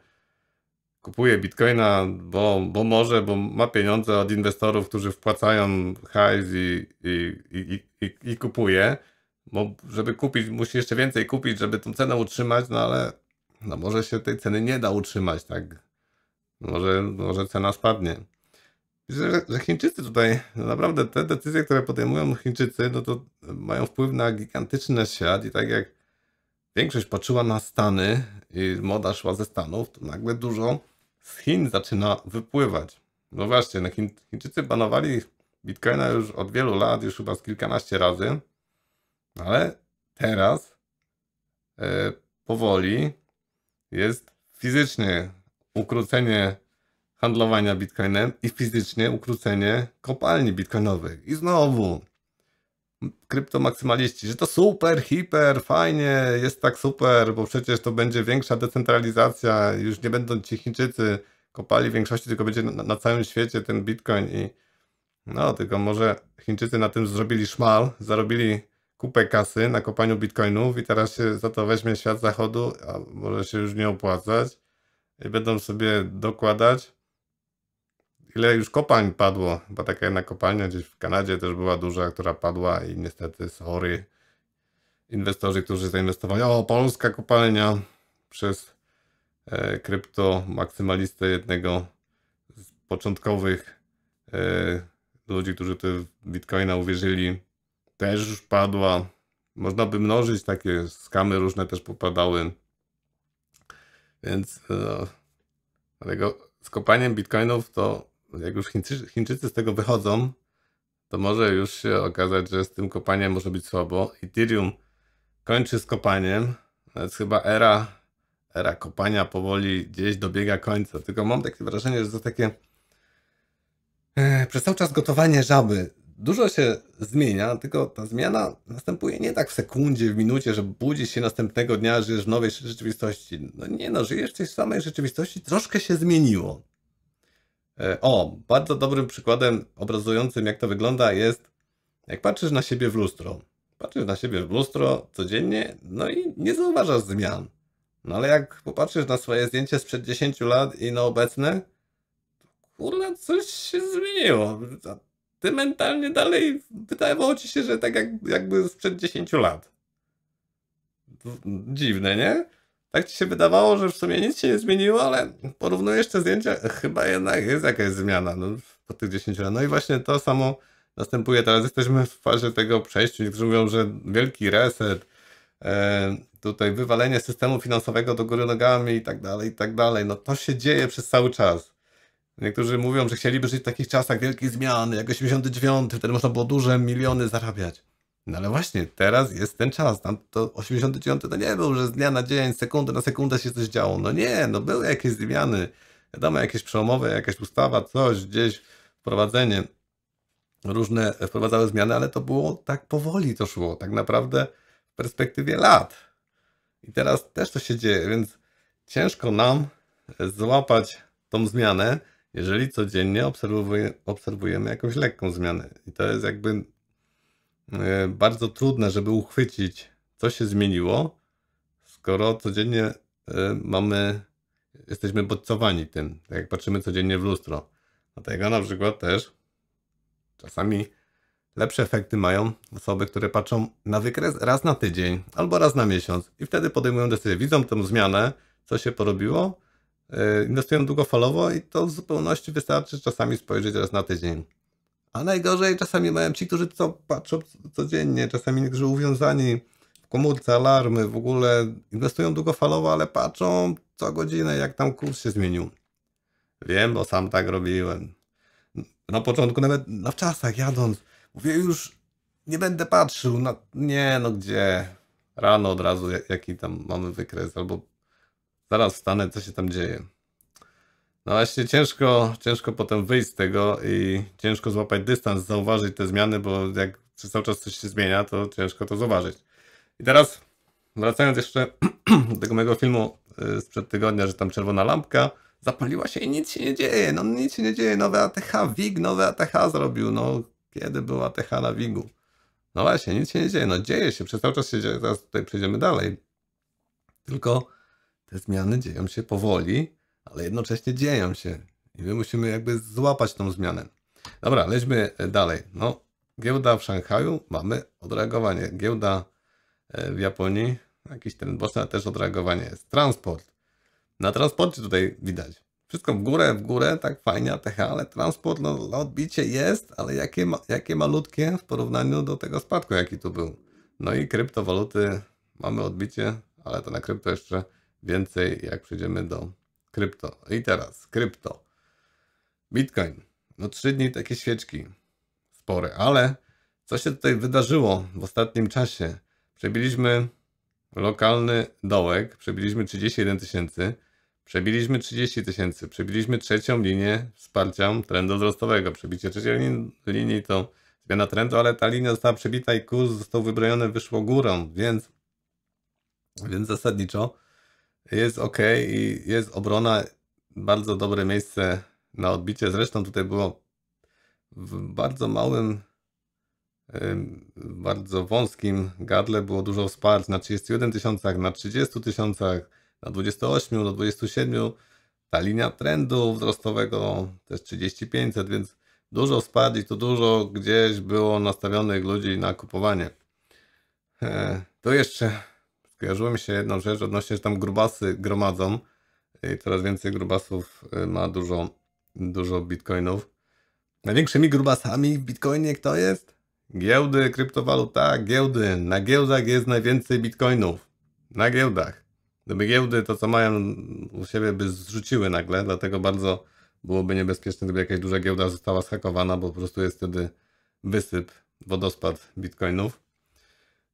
S1: kupuje bitcoina, bo, bo może, bo ma pieniądze od inwestorów, którzy wpłacają hajs i, i, i, i, i kupuje. Bo żeby kupić, musi jeszcze więcej kupić, żeby tą cenę utrzymać, no ale no może się tej ceny nie da utrzymać, tak? Może, może cena spadnie. Że, że Chińczycy tutaj, naprawdę te decyzje, które podejmują Chińczycy, no to mają wpływ na gigantyczny świat i tak jak większość patrzyła na Stany i moda szła ze Stanów, to nagle dużo z Chin zaczyna wypływać. No właśnie, no Chiń, Chińczycy banowali Bitcoina już od wielu lat, już chyba z kilkanaście razy, ale teraz e, powoli jest fizycznie ukrócenie handlowania bitcoinem i fizycznie ukrócenie kopalni bitcoinowych. I znowu kryptomaksymaliści, że to super, hiper, fajnie, jest tak super, bo przecież to będzie większa decentralizacja, już nie będą ci Chińczycy kopali w większości, tylko będzie na, na całym świecie ten bitcoin i no, tylko może Chińczycy na tym zrobili szmal, zarobili kupę kasy na kopaniu bitcoinów i teraz się za to weźmie świat zachodu, a może się już nie opłacać i będą sobie dokładać. Ile już kopalń padło? Chyba taka jedna kopalnia gdzieś w Kanadzie też była duża, która padła i niestety sorry inwestorzy, którzy zainwestowali. O, polska kopalnia przez e, krypto maksymalistę jednego z początkowych e, ludzi, którzy w Bitcoina uwierzyli, też już padła. Można by mnożyć, takie skamy różne też popadały. Więc no, dlatego z kopaniem bitcoinów to jak już Chińczycy, z tego wychodzą, to może już się okazać, że z tym kopaniem może być słabo. Ethereum kończy z kopaniem. więc chyba era, era kopania powoli gdzieś dobiega końca. Tylko mam takie wrażenie, że to takie e, przez cały czas gotowanie żaby. Dużo się zmienia, tylko ta zmiana następuje nie tak w sekundzie, w minucie, że budzisz się następnego dnia, żyjesz w nowej rzeczywistości. No nie no, żyjesz w tej samej rzeczywistości, troszkę się zmieniło. E, o, bardzo dobrym przykładem obrazującym, jak to wygląda, jest jak patrzysz na siebie w lustro. Patrzysz na siebie w lustro codziennie, no i nie zauważasz zmian. No ale jak popatrzysz na swoje zdjęcie sprzed 10 lat i na obecne, kurde, coś się zmieniło ty mentalnie dalej wydawało ci się, że tak jak, jakby sprzed 10 lat. Dziwne, nie? Tak ci się wydawało, że w sumie nic się nie zmieniło, ale porównujesz te zdjęcia, chyba jednak jest jakaś zmiana no, po tych 10 lat. No i właśnie to samo następuje teraz. Jesteśmy w fazie tego przejścia. Niektórzy mówią, że wielki reset, e, tutaj wywalenie systemu finansowego do góry nogami i tak dalej, i tak dalej. No to się dzieje przez cały czas. Niektórzy mówią, że chcieliby żyć w takich czasach wielkich zmian, jak 89, wtedy można było duże miliony zarabiać. No ale właśnie, teraz jest ten czas. Tam to 89 to nie był, że z dnia na dzień, sekundy na sekundę się coś działo. No nie, no były jakieś zmiany. Wiadomo, jakieś przełomowe, jakaś ustawa, coś, gdzieś wprowadzenie. Różne wprowadzały zmiany, ale to było tak powoli to szło, tak naprawdę w perspektywie lat. I teraz też to się dzieje, więc ciężko nam złapać tą zmianę jeżeli codziennie obserwujemy jakąś lekką zmianę. I to jest jakby e, bardzo trudne, żeby uchwycić, co się zmieniło, skoro codziennie e, mamy, jesteśmy bodźcowani tym, tak jak patrzymy codziennie w lustro. Dlatego na przykład też czasami lepsze efekty mają osoby, które patrzą na wykres raz na tydzień albo raz na miesiąc i wtedy podejmują decyzję, widzą tę zmianę, co się porobiło Y, inwestują długofalowo i to w zupełności wystarczy czasami spojrzeć raz na tydzień. A najgorzej czasami mają ci, którzy to patrzą codziennie, czasami niektórzy uwiązani w komórce, alarmy, w ogóle inwestują długofalowo, ale patrzą co godzinę, jak tam kurs się zmienił. Wiem, bo sam tak robiłem. Na początku nawet na czasach jadąc, mówię już nie będę patrzył, na... nie no gdzie, rano od razu jaki tam mamy wykres, albo Zaraz stanę, co się tam dzieje. No właśnie ciężko, ciężko potem wyjść z tego i ciężko złapać dystans, zauważyć te zmiany, bo jak przez cały czas coś się zmienia, to ciężko to zauważyć. I teraz wracając jeszcze do tego mojego filmu y, sprzed tygodnia, że tam czerwona lampka zapaliła się i nic się nie dzieje, no nic się nie dzieje, nowe ATH, WIG, nowe ATH zrobił, no kiedy była ATH na wigu? No właśnie, nic się nie dzieje, no dzieje się, przez cały czas się dzieje, Teraz tutaj przejdziemy dalej. Tylko te zmiany dzieją się powoli, ale jednocześnie dzieją się. I my musimy jakby złapać tą zmianę. Dobra, leźmy dalej. No, giełda w Szanghaju, mamy odreagowanie. Giełda e, w Japonii, jakiś ten boczny, też odreagowanie jest. Transport. Na transporcie tutaj widać. Wszystko w górę, w górę, tak fajnie, ATH, ale transport no, na odbicie jest, ale jakie, ma, jakie malutkie w porównaniu do tego spadku, jaki tu był. No i kryptowaluty, mamy odbicie, ale to na krypto jeszcze więcej, jak przejdziemy do krypto. I teraz krypto. Bitcoin. No trzy dni takie świeczki. Spore, ale co się tutaj wydarzyło w ostatnim czasie? Przebiliśmy lokalny dołek, przebiliśmy 31 tysięcy, przebiliśmy 30 tysięcy, przebiliśmy trzecią linię wsparcia trendu wzrostowego. Przebicie trzeciej linii, linii to zmiana trendu, ale ta linia została przebita i kurs został wybrojony, wyszło górą, więc, więc zasadniczo jest ok i jest obrona. Bardzo dobre miejsce na odbicie. Zresztą tutaj było w bardzo małym, bardzo wąskim gardle było dużo wsparć na 31 tysiącach, na 30 tysiącach, na 28, na 27. Ta linia trendu wzrostowego też 3500, więc dużo wsparć i to dużo gdzieś było nastawionych ludzi na kupowanie. E, to jeszcze skojarzyło mi się jedną rzecz odnośnie, że tam grubasy gromadzą i coraz więcej grubasów y, ma dużo, dużo bitcoinów. Największymi grubasami w bitcoinie kto jest? Giełdy, kryptowaluta, giełdy. Na giełdach jest najwięcej bitcoinów. Na giełdach. Gdyby giełdy to, co mają u siebie, by zrzuciły nagle, dlatego bardzo byłoby niebezpieczne, gdyby jakaś duża giełda została schakowana, bo po prostu jest wtedy wysyp, wodospad bitcoinów.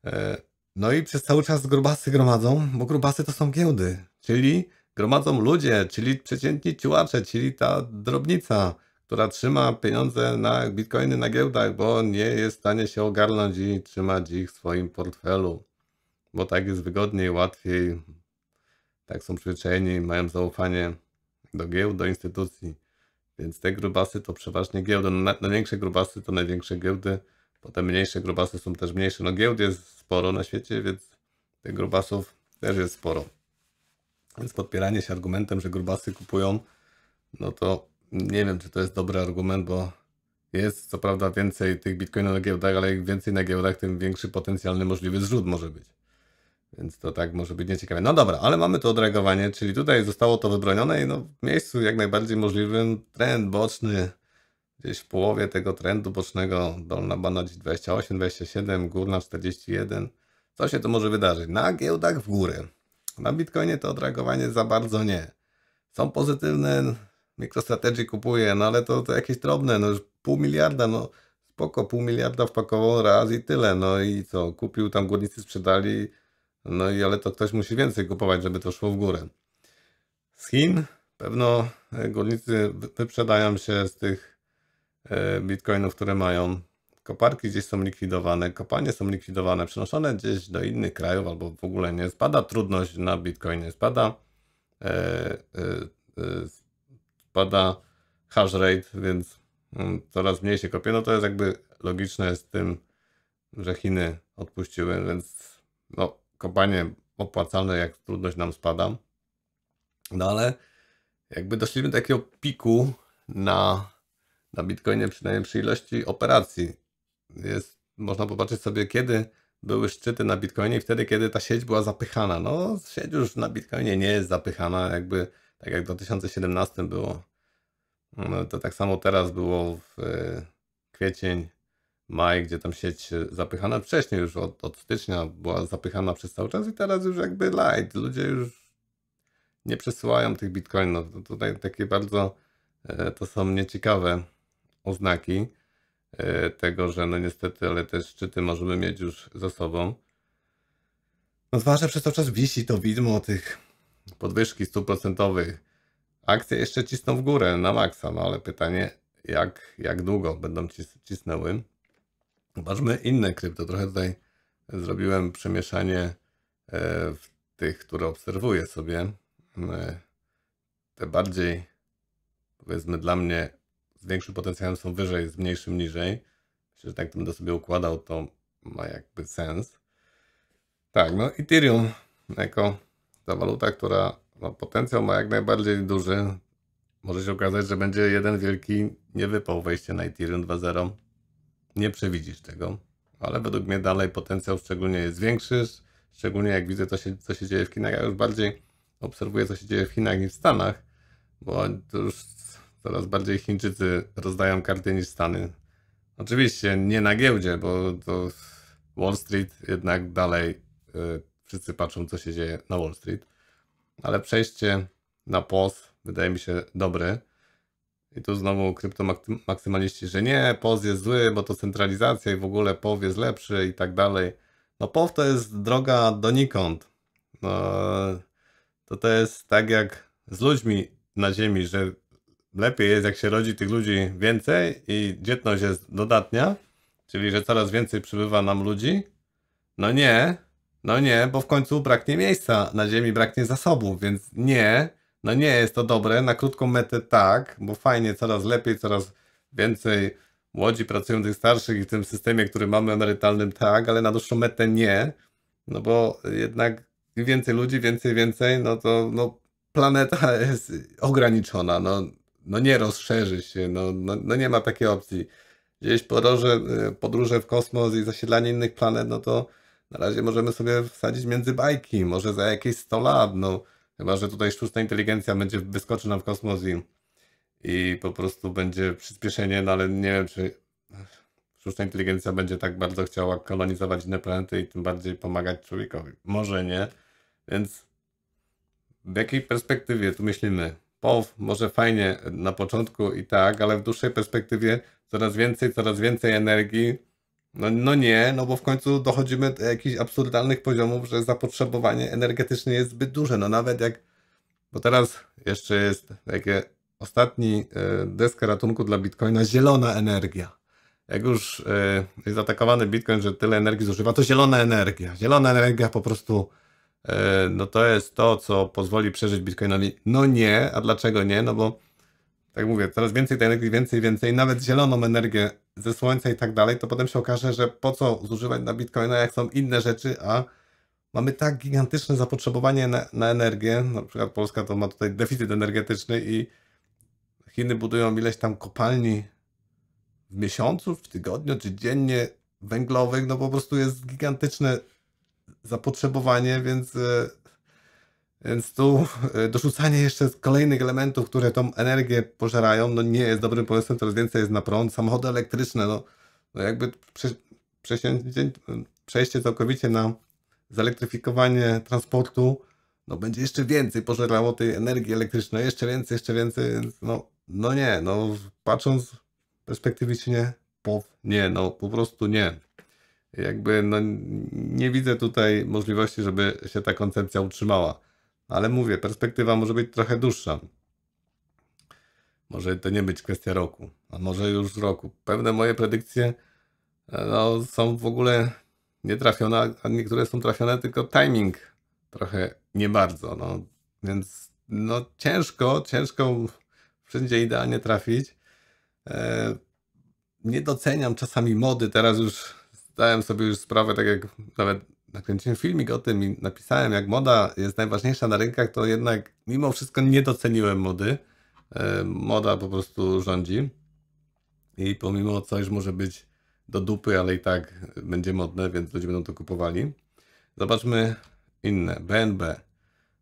S1: E, no i przez cały czas grubasy gromadzą, bo grubasy to są giełdy, czyli gromadzą ludzie, czyli przeciętni ciułacze, czyli ta drobnica, która trzyma pieniądze na bitcoiny na giełdach, bo nie jest w stanie się ogarnąć i trzymać ich w swoim portfelu, bo tak jest wygodniej, łatwiej, tak są przyzwyczajeni, mają zaufanie do giełd, do instytucji. Więc te grubasy to przeważnie giełdy. No, największe grubasy to największe giełdy, bo te mniejsze grubasy są też mniejsze. No giełd jest sporo na świecie, więc tych grubasów też jest sporo. Więc podpieranie się argumentem, że grubasy kupują, no to nie wiem, czy to jest dobry argument, bo jest co prawda więcej tych bitcoinów na giełdach, ale im więcej na giełdach, tym większy potencjalny możliwy zrzut może być. Więc to tak może być nieciekawe. No dobra, ale mamy to odreagowanie, czyli tutaj zostało to wybronione i no w miejscu jak najbardziej możliwym trend boczny gdzieś w połowie tego trendu bocznego, dolna banda 28, 27, górna 41. Co się to może wydarzyć? Na giełdach w górę. Na Bitcoinie to odreagowanie za bardzo nie. Są pozytywne, MicroStrategy kupuje, no ale to, to jakieś drobne, no już pół miliarda, no spoko, pół miliarda wpakował raz i tyle, no i co, kupił tam górnicy, sprzedali, no i ale to ktoś musi więcej kupować, żeby to szło w górę. Z Chin pewno e, górnicy wyprzedają się z tych E, bitcoinów, które mają. Koparki gdzieś są likwidowane, kopalnie są likwidowane, przenoszone gdzieś do innych krajów albo w ogóle nie spada. Trudność na bitcoinie spada. E, e, spada hash rate, więc mm, coraz mniej się kopie. No to jest jakby logiczne z tym, że Chiny odpuściły, więc no, kopanie opłacalne, jak trudność nam spada. No ale jakby doszliśmy do takiego piku na na Bitcoinie przynajmniej przy ilości operacji. Jest, można popatrzeć sobie, kiedy były szczyty na Bitcoinie i wtedy, kiedy ta sieć była zapychana. No, sieć już na Bitcoinie nie jest zapychana, jakby tak jak w 2017 było. No, to tak samo teraz było w e, kwiecień, maj, gdzie tam sieć zapychana wcześniej już od, od stycznia była zapychana przez cały czas i teraz już jakby light. Ludzie już nie przesyłają tych bitcoinów. No, tutaj takie bardzo e, to są nieciekawe oznaki e, tego, że no niestety, ale te szczyty możemy mieć już za sobą. No zwłaszcza przez to czas wisi to widmo tych podwyżki stuprocentowych. Akcje jeszcze cisną w górę na maksa, no ale pytanie jak, jak długo będą cis cisnęły. Zobaczmy inne krypto. Trochę tutaj zrobiłem przemieszanie e, w tych, które obserwuję sobie. E, te bardziej, powiedzmy, dla mnie z większym potencjałem są wyżej, z mniejszym niżej. Myślę, że tak to będę sobie układał, to ma jakby sens. Tak, no Ethereum jako ta waluta, która potencjał ma jak najbardziej duży. Może się okazać, że będzie jeden wielki niewypał wejście na Ethereum 2.0. Nie przewidzisz tego, ale według mnie dalej potencjał szczególnie jest większy, szczególnie jak widzę, co się, co się dzieje w Chinach. Ja już bardziej obserwuję, co się dzieje w Chinach niż w Stanach, bo już Coraz bardziej Chińczycy rozdają karty niż Stany. Oczywiście nie na giełdzie, bo to Wall Street jednak dalej y, wszyscy patrzą, co się dzieje na Wall Street. Ale przejście na POS wydaje mi się dobre. I tu znowu kryptomaksymaliści, że nie, POS jest zły, bo to centralizacja i w ogóle POW jest lepszy i tak dalej. No POW to jest droga donikąd. No, to to jest tak jak z ludźmi na ziemi, że lepiej jest, jak się rodzi tych ludzi więcej i dzietność jest dodatnia, czyli że coraz więcej przybywa nam ludzi. No nie, no nie, bo w końcu braknie miejsca na ziemi, braknie zasobów, więc nie, no nie jest to dobre. Na krótką metę tak, bo fajnie, coraz lepiej, coraz więcej młodzi pracujących starszych i w tym systemie, który mamy emerytalnym tak, ale na dłuższą metę nie, no bo jednak im więcej ludzi, więcej, więcej, no to no, planeta jest ograniczona, no no nie rozszerzy się, no, no, no, nie ma takiej opcji. Gdzieś podróże, y, podróże w kosmos i zasiedlanie innych planet, no to na razie możemy sobie wsadzić między bajki, może za jakieś 100 lat, no chyba, że tutaj sztuczna inteligencja będzie wyskoczyła w kosmos i, i po prostu będzie przyspieszenie, no ale nie wiem, czy sztuczna inteligencja będzie tak bardzo chciała kolonizować inne planety i tym bardziej pomagać człowiekowi. Może nie, więc w jakiej perspektywie tu myślimy? o, może fajnie na początku i tak, ale w dłuższej perspektywie coraz więcej, coraz więcej energii. No, no nie, no bo w końcu dochodzimy do jakichś absurdalnych poziomów, że zapotrzebowanie energetyczne jest zbyt duże. No nawet jak, bo teraz jeszcze jest takie ostatni e, deska ratunku dla Bitcoina, zielona energia. Jak już e, jest atakowany Bitcoin, że tyle energii zużywa, to zielona energia. Zielona energia po prostu E, no to jest to, co pozwoli przeżyć Bitcoinowi. No nie, a dlaczego nie? No bo tak mówię, coraz więcej tej energii, więcej, więcej, nawet zieloną energię ze słońca i tak dalej, to potem się okaże, że po co zużywać na Bitcoina, jak są inne rzeczy, a mamy tak gigantyczne zapotrzebowanie na, na energię, na przykład Polska to ma tutaj deficyt energetyczny i Chiny budują ileś tam kopalni w miesiącu, w tygodniu czy dziennie węglowych, no po prostu jest gigantyczne zapotrzebowanie, więc, e, więc tu e, dorzucanie jeszcze kolejnych elementów, które tą energię pożerają, no nie jest dobrym pomysłem, coraz więcej jest na prąd, samochody elektryczne, no, no jakby prze, przejście, całkowicie na zelektryfikowanie transportu, no będzie jeszcze więcej pożerało tej energii elektrycznej, jeszcze więcej, jeszcze więcej, więc no, no nie, no patrząc perspektywicznie, po, nie, no po prostu nie jakby no, nie widzę tutaj możliwości, żeby się ta koncepcja utrzymała. Ale mówię, perspektywa może być trochę dłuższa. Może to nie być kwestia roku, a może już z roku. Pewne moje predykcje e, no, są w ogóle nietrafione, a niektóre są trafione, tylko timing trochę nie bardzo. No. Więc no, ciężko, ciężko wszędzie idealnie trafić. E, nie doceniam czasami mody, teraz już zdałem sobie już sprawę, tak jak nawet nakręciłem filmik o tym i napisałem, jak moda jest najważniejsza na rynkach, to jednak mimo wszystko nie doceniłem mody. E, moda po prostu rządzi. I pomimo coś może być do dupy, ale i tak będzie modne, więc ludzie będą to kupowali. Zobaczmy inne. BNB.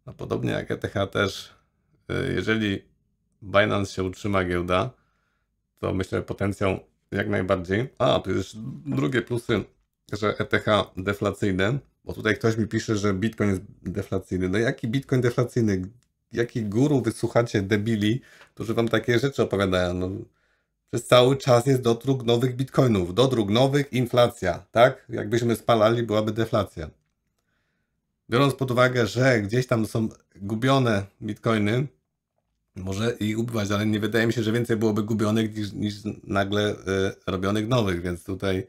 S1: No podobnie jak ETH też, e, jeżeli Binance się utrzyma giełda, to myślę, że potencjał jak najbardziej. A, to jest drugie plusy, że ETH deflacyjne, bo tutaj ktoś mi pisze, że Bitcoin jest deflacyjny. No jaki Bitcoin deflacyjny? Jaki guru wysłuchacie debili, którzy wam takie rzeczy opowiadają? No, przez cały czas jest dodruk nowych bitcoinów. Dodruk nowych, inflacja, tak? Jakbyśmy spalali, byłaby deflacja. Biorąc pod uwagę, że gdzieś tam są gubione bitcoiny, może i ubywać, ale nie wydaje mi się, że więcej byłoby gubionych niż, niż nagle y, robionych nowych, więc tutaj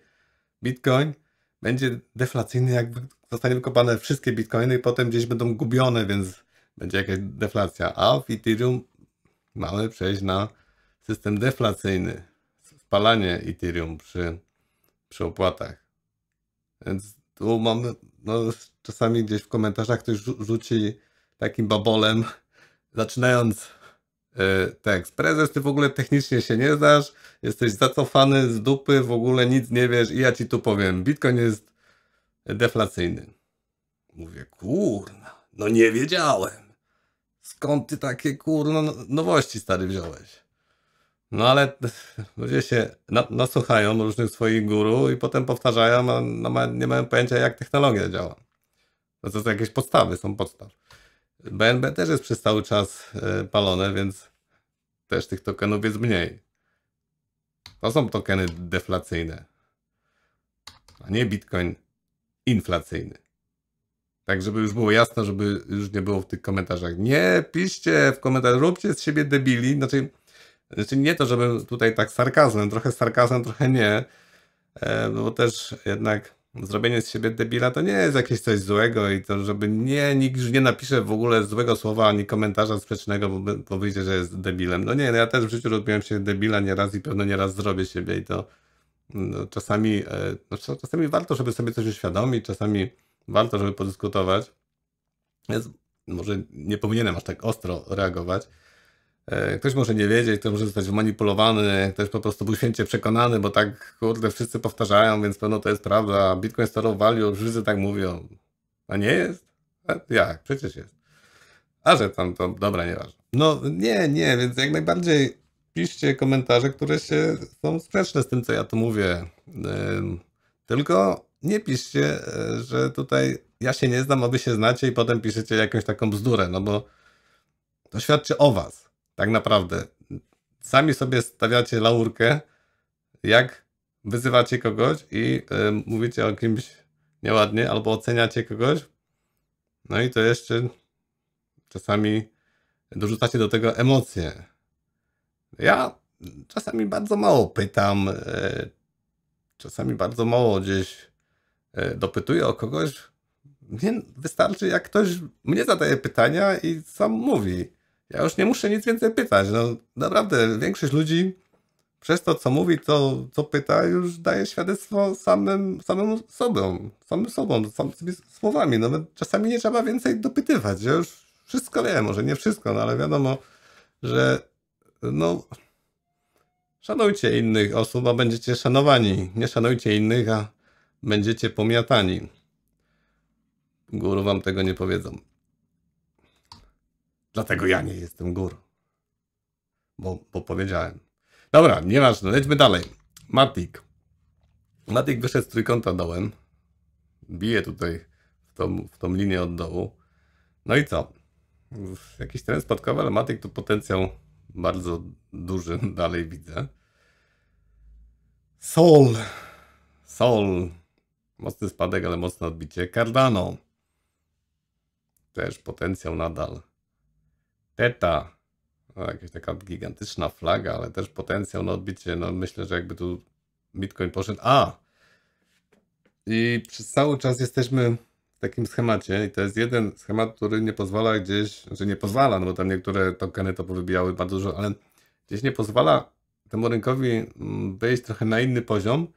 S1: Bitcoin będzie deflacyjny, jak zostanie wykopane wszystkie bitcoiny i potem gdzieś będą gubione, więc będzie jakaś deflacja. A w Ethereum mamy przejść na system deflacyjny, spalanie Ethereum przy, przy opłatach. Więc tu mamy, no czasami gdzieś w komentarzach ktoś rzuci takim babolem, zaczynając E, tekst. Prezes, ty w ogóle technicznie się nie znasz, jesteś zacofany z dupy, w ogóle nic nie wiesz i ja ci tu powiem, Bitcoin jest deflacyjny. Mówię, kurna, no nie wiedziałem. Skąd ty takie kurno no, nowości stary wziąłeś? No ale ludzie się nasłuchają różnych swoich guru i potem powtarzają, a nie mają pojęcia jak technologia działa. No to są jakieś podstawy, są podstaw. BNB też jest przez cały czas e, palone, więc też tych tokenów jest mniej. To są tokeny deflacyjne, a nie bitcoin inflacyjny. Tak, żeby już było jasno, żeby już nie było w tych komentarzach. Nie piszcie w komentarzach, róbcie z siebie debili. Znaczy, znaczy nie to, żebym tutaj tak sarkazmem, trochę sarkazmem, trochę nie, e, bo też jednak zrobienie z siebie debila to nie jest jakieś coś złego i to, żeby nie, nikt już nie napisze w ogóle złego słowa ani komentarza sprzecznego, bo, bo wyjdzie, że jest debilem. No nie, no ja też w życiu robiłem się debila nieraz i pewno nieraz zrobię siebie i to no, czasami, e, no, czasami warto, żeby sobie coś uświadomić, czasami warto, żeby podyskutować. Więc może nie powinienem aż tak ostro reagować, E, ktoś może nie wiedzieć, ktoś może zostać wmanipulowany, ktoś po prostu był święcie przekonany, bo tak kurde wszyscy powtarzają, więc pewno to jest prawda. Bitcoin Store Value, wszyscy tak mówią. A nie jest? A jak? Przecież jest. A że tam to, dobra, nieważne. No nie, nie, więc jak najbardziej piszcie komentarze, które się są sprzeczne z tym, co ja tu mówię. Tylko nie piszcie, e, że tutaj ja się nie znam, a wy się znacie i potem piszecie jakąś taką bzdurę, no bo to świadczy o was tak naprawdę sami sobie stawiacie laurkę, jak wyzywacie kogoś i y, mówicie o kimś nieładnie albo oceniacie kogoś. No i to jeszcze czasami dorzucacie do tego emocje. Ja czasami bardzo mało pytam, y, czasami bardzo mało gdzieś y, dopytuję o kogoś. wystarczy, jak ktoś mnie zadaje pytania i sam mówi ja już nie muszę nic więcej pytać. No, naprawdę, większość ludzi przez to, co mówi, to, co pyta, już daje świadectwo samym, samym sobą, samym sobą, słowami. Nawet no, czasami nie trzeba więcej dopytywać. Ja już wszystko wiem, może nie wszystko, no ale wiadomo, że no szanujcie innych osób, a będziecie szanowani. Nie szanujcie innych, a będziecie pomiatani. Guru wam tego nie powiedzą. Dlatego ja nie jestem gór. Bo, bo powiedziałem. Dobra, nieważne, lećmy dalej. Matik. Matik wyszedł z trójkąta dołem. Bije tutaj w tą, w tą linię od dołu. No i co? Jakiś trend spadkowy, ale Matik tu potencjał bardzo duży dalej widzę. Sol. Sol. Mocny spadek, ale mocne odbicie. Cardano. Też potencjał nadal. Teta. No, jakaś taka gigantyczna flaga, ale też potencjał na odbicie. No myślę, że jakby tu Bitcoin poszedł. A! I przez cały czas jesteśmy w takim schemacie i to jest jeden schemat, który nie pozwala gdzieś, że znaczy nie pozwala, no bo tam niektóre tokeny to powybijały bardzo dużo, ale gdzieś nie pozwala temu rynkowi mm, wejść trochę na inny poziom.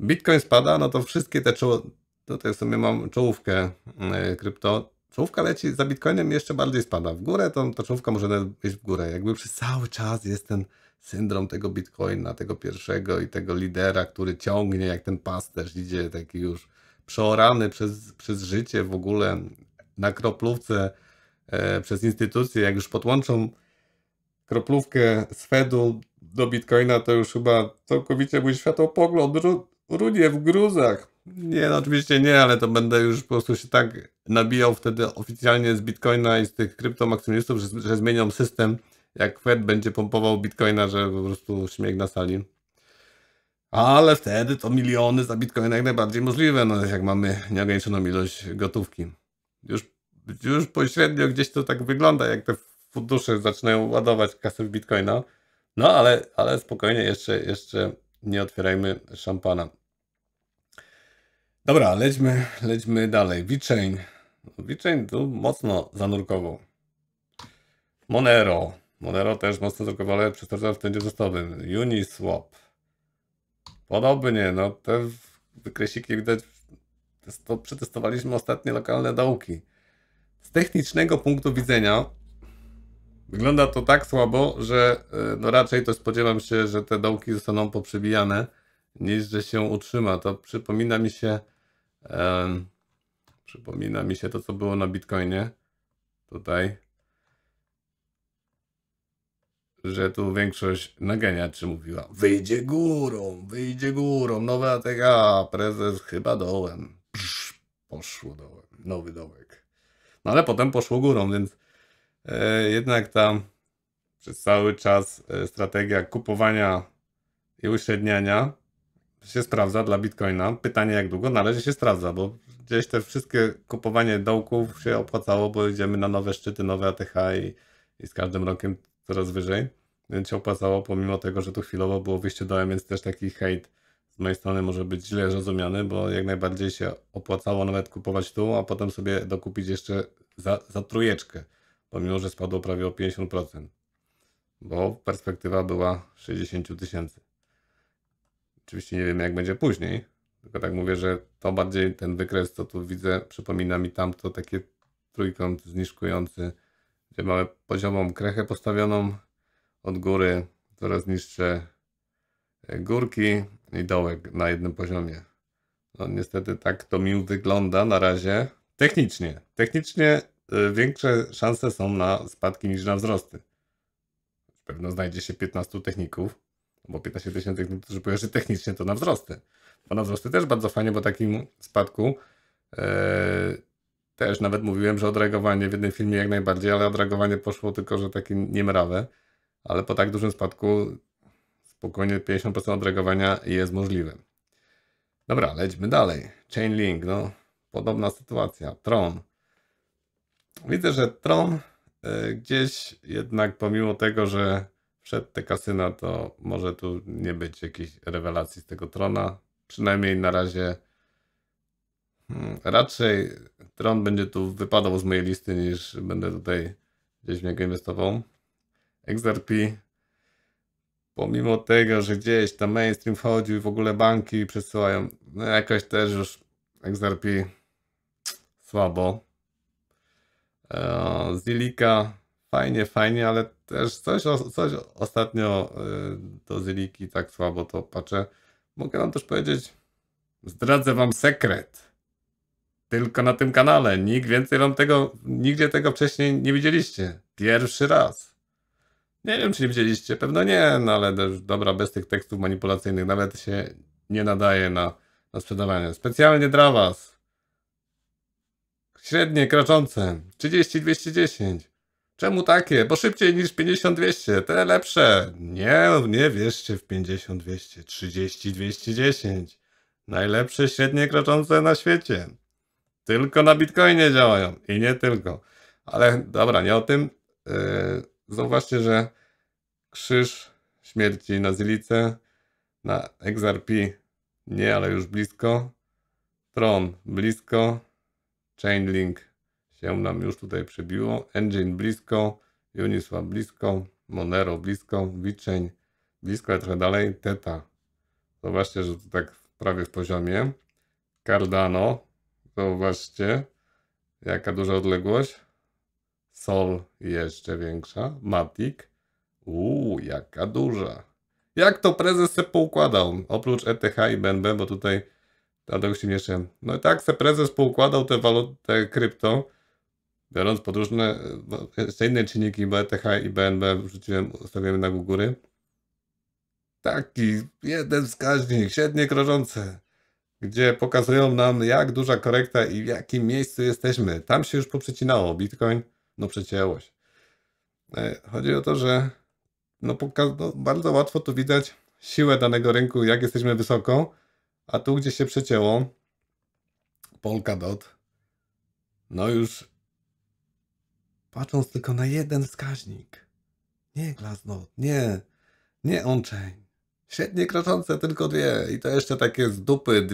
S1: Bitcoin spada, no to wszystkie te czoło, no tutaj w sumie mam czołówkę e, krypto, czołówka leci za Bitcoinem jeszcze bardziej spada w górę, to ta czołówka może nawet iść w górę. Jakby przez cały czas jest ten syndrom tego Bitcoina, tego pierwszego i tego lidera, który ciągnie jak ten pasterz, idzie taki już przeorany przez, przez życie w ogóle na kroplówce e, przez instytucje. Jak już podłączą kroplówkę z Fedu do Bitcoina, to już chyba całkowicie mój światopogląd runie w gruzach. Nie, no oczywiście nie, ale to będę już po prostu się tak nabijał wtedy oficjalnie z Bitcoina i z tych kryptomaksymistów, że, że zmienią system, jak Fed będzie pompował Bitcoina, że po prostu śmiech na sali. Ale wtedy to miliony za Bitcoina jak najbardziej możliwe, no jak mamy nieograniczoną ilość gotówki. Już, już pośrednio gdzieś to tak wygląda, jak te fundusze zaczynają ładować kasę w Bitcoina. No ale, ale spokojnie, jeszcze, jeszcze nie otwierajmy szampana. Dobra, lećmy, lećmy dalej. Wiczeń. Wiczeń tu mocno zanurkował. Monero. Monero też mocno zanurkował, ale przez w tędzie wzrostowym. Uniswap. Podobnie, no te wykresiki widać, to przetestowaliśmy ostatnie lokalne dołki. Z technicznego punktu widzenia wygląda to tak słabo, że e, no raczej to spodziewam się, że te dołki zostaną poprzebijane niż że się utrzyma. To przypomina mi się um, przypomina mi się to, co było na Bitcoinie tutaj, że tu większość naganiaczy mówiła wyjdzie górą, wyjdzie górą, nowy ATK, prezes chyba dołem. Psz, poszło dołem, nowy dołek. No ale potem poszło górą, więc e, jednak tam przez cały czas e, strategia kupowania i uśredniania się sprawdza dla Bitcoina. Pytanie, jak długo? Należy się sprawdza, bo gdzieś te wszystkie kupowanie dołków się opłacało, bo idziemy na nowe szczyty, nowe ATH i, i z każdym rokiem coraz wyżej. Więc się opłacało, pomimo tego, że tu chwilowo było wyjście dołem, więc też taki hejt z mojej strony może być źle rozumiany, bo jak najbardziej się opłacało nawet kupować tu, a potem sobie dokupić jeszcze za, za trójeczkę, pomimo że spadło prawie o 50%, bo perspektywa była 60 tysięcy. Oczywiście nie wiem, jak będzie później, tylko tak mówię, że to bardziej ten wykres, co tu widzę, przypomina mi tamto taki trójkąt zniszkujący, gdzie mamy poziomą krechę postawioną od góry, coraz niższe e, górki i dołek na jednym poziomie. No niestety tak to mi wygląda na razie technicznie. Technicznie e, większe szanse są na spadki niż na wzrosty. pewno znajdzie się 15 techników, bo 15 tysięcy, no to, że powiem, że technicznie to na wzrosty. Bo na wzrosty też bardzo fajnie, bo takim spadku e, też nawet mówiłem, że odreagowanie w jednym filmie jak najbardziej, ale odreagowanie poszło tylko, że takie niemrawe, ale po tak dużym spadku spokojnie 50% odreagowania jest możliwe. Dobra, lećmy dalej. Chainlink, no podobna sytuacja. Tron. Widzę, że Tron y, gdzieś jednak pomimo tego, że przed te kasyna, to może tu nie być jakiejś rewelacji z tego trona. Przynajmniej na razie hmm, raczej tron będzie tu wypadał z mojej listy niż będę tutaj gdzieś w niego inwestował. XRP pomimo tego, że gdzieś tam mainstream wchodził i w ogóle banki przesyłają, no jakoś też już XRP słabo. E, Zilika fajnie, fajnie, ale też coś, coś ostatnio y, do Zyliki tak słabo to patrzę. Mogę wam też powiedzieć, zdradzę wam sekret. Tylko na tym kanale. Nikt więcej wam tego, nigdzie tego wcześniej nie widzieliście. Pierwszy raz. Nie wiem, czy nie widzieliście. Pewno nie, no ale też dobra, bez tych tekstów manipulacyjnych nawet się nie nadaje na, na sprzedawanie. Specjalnie dla was. Średnie, kroczące. 30, 210. Czemu takie? Bo szybciej niż 50-200, te lepsze. Nie, nie wierzcie w 50-200, 30-210. Najlepsze średnie kroczące na świecie. Tylko na Bitcoinie działają i nie tylko. Ale dobra, nie o tym. Zobaczcie, zauważcie, że krzyż śmierci na Zilicę, na XRP nie, ale już blisko. Tron blisko. Chainlink się nam już tutaj przebiło. Engine blisko, Uniswap blisko, Monero blisko, Witcheń blisko, a trochę dalej Teta. Zobaczcie, że to tak prawie w poziomie. Cardano, zobaczcie, jaka duża odległość. Sol jeszcze większa. Matic, uuu, jaka duża. Jak to prezes se poukładał? Oprócz ETH i BNB, bo tutaj Tadeusz jeszcze. No i tak se prezes poukładał te, te krypto, biorąc podróżne, no, jeszcze inne czynniki, bo ETH i BNB wrzuciłem, ustawiamy na góry. Taki jeden wskaźnik, średnie krożące, gdzie pokazują nam jak duża korekta i w jakim miejscu jesteśmy. Tam się już poprzecinało, Bitcoin, no przecięło się. E, chodzi o to, że no, no bardzo łatwo tu widać siłę danego rynku, jak jesteśmy wysoko, a tu gdzie się przecięło, Polkadot, no już patrząc tylko na jeden wskaźnik. Nie Glaznot, nie, nie on Średnie kroczące tylko dwie i to jeszcze takie z dupy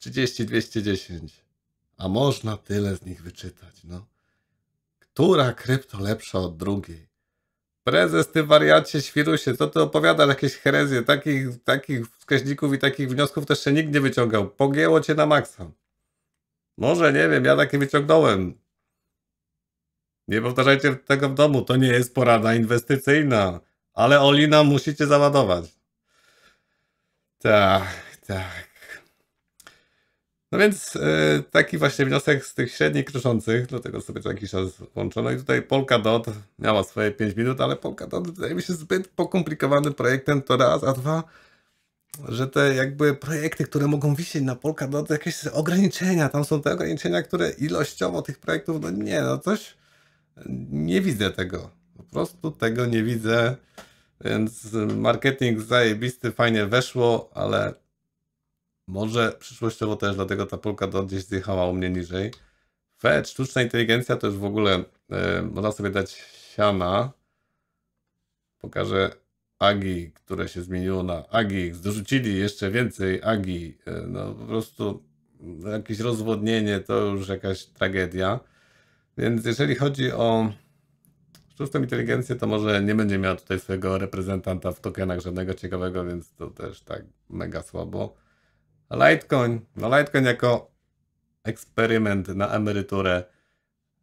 S1: 30-210. A można tyle z nich wyczytać, no. Która krypto lepsza od drugiej? Prezes, ty wariacie, świrusie, co ty opowiadasz, jakieś herezje? Takich, takich wskaźników i takich wniosków też się nikt nie wyciągał. Pogięło cię na maksa. Może, nie wiem, ja takie wyciągnąłem. Nie powtarzajcie tego w domu, to nie jest porada inwestycyjna, ale Olina musicie załadować. Tak, tak. No więc yy, taki właśnie wniosek z tych średnich krzyczących, dlatego sobie co jakiś czas włączono. I tutaj Polka Dot miała swoje 5 minut, ale Polka Dot wydaje mi się zbyt pokomplikowanym projektem, to raz, a dwa, że te jakby projekty, które mogą wisieć na Polka Dot, jakieś ograniczenia, tam są te ograniczenia, które ilościowo tych projektów, no nie, no coś nie widzę tego. Po prostu tego nie widzę. Więc marketing zajebisty, fajnie weszło, ale może przyszłościowo też, dlatego ta polka do gdzieś zjechała u mnie niżej. Fed, sztuczna inteligencja to już w ogóle yy, można sobie dać siana. Pokażę agi, które się zmieniło na agi. Dorzucili jeszcze więcej agi. Yy, e, no po prostu jakieś rozwodnienie to już jakaś tragedia. Więc jeżeli chodzi o sztuczną inteligencję, to może nie będzie miała tutaj swojego reprezentanta w tokenach żadnego ciekawego, więc to też tak mega słabo. Litecoin, no Litecoin jako eksperyment na emeryturę,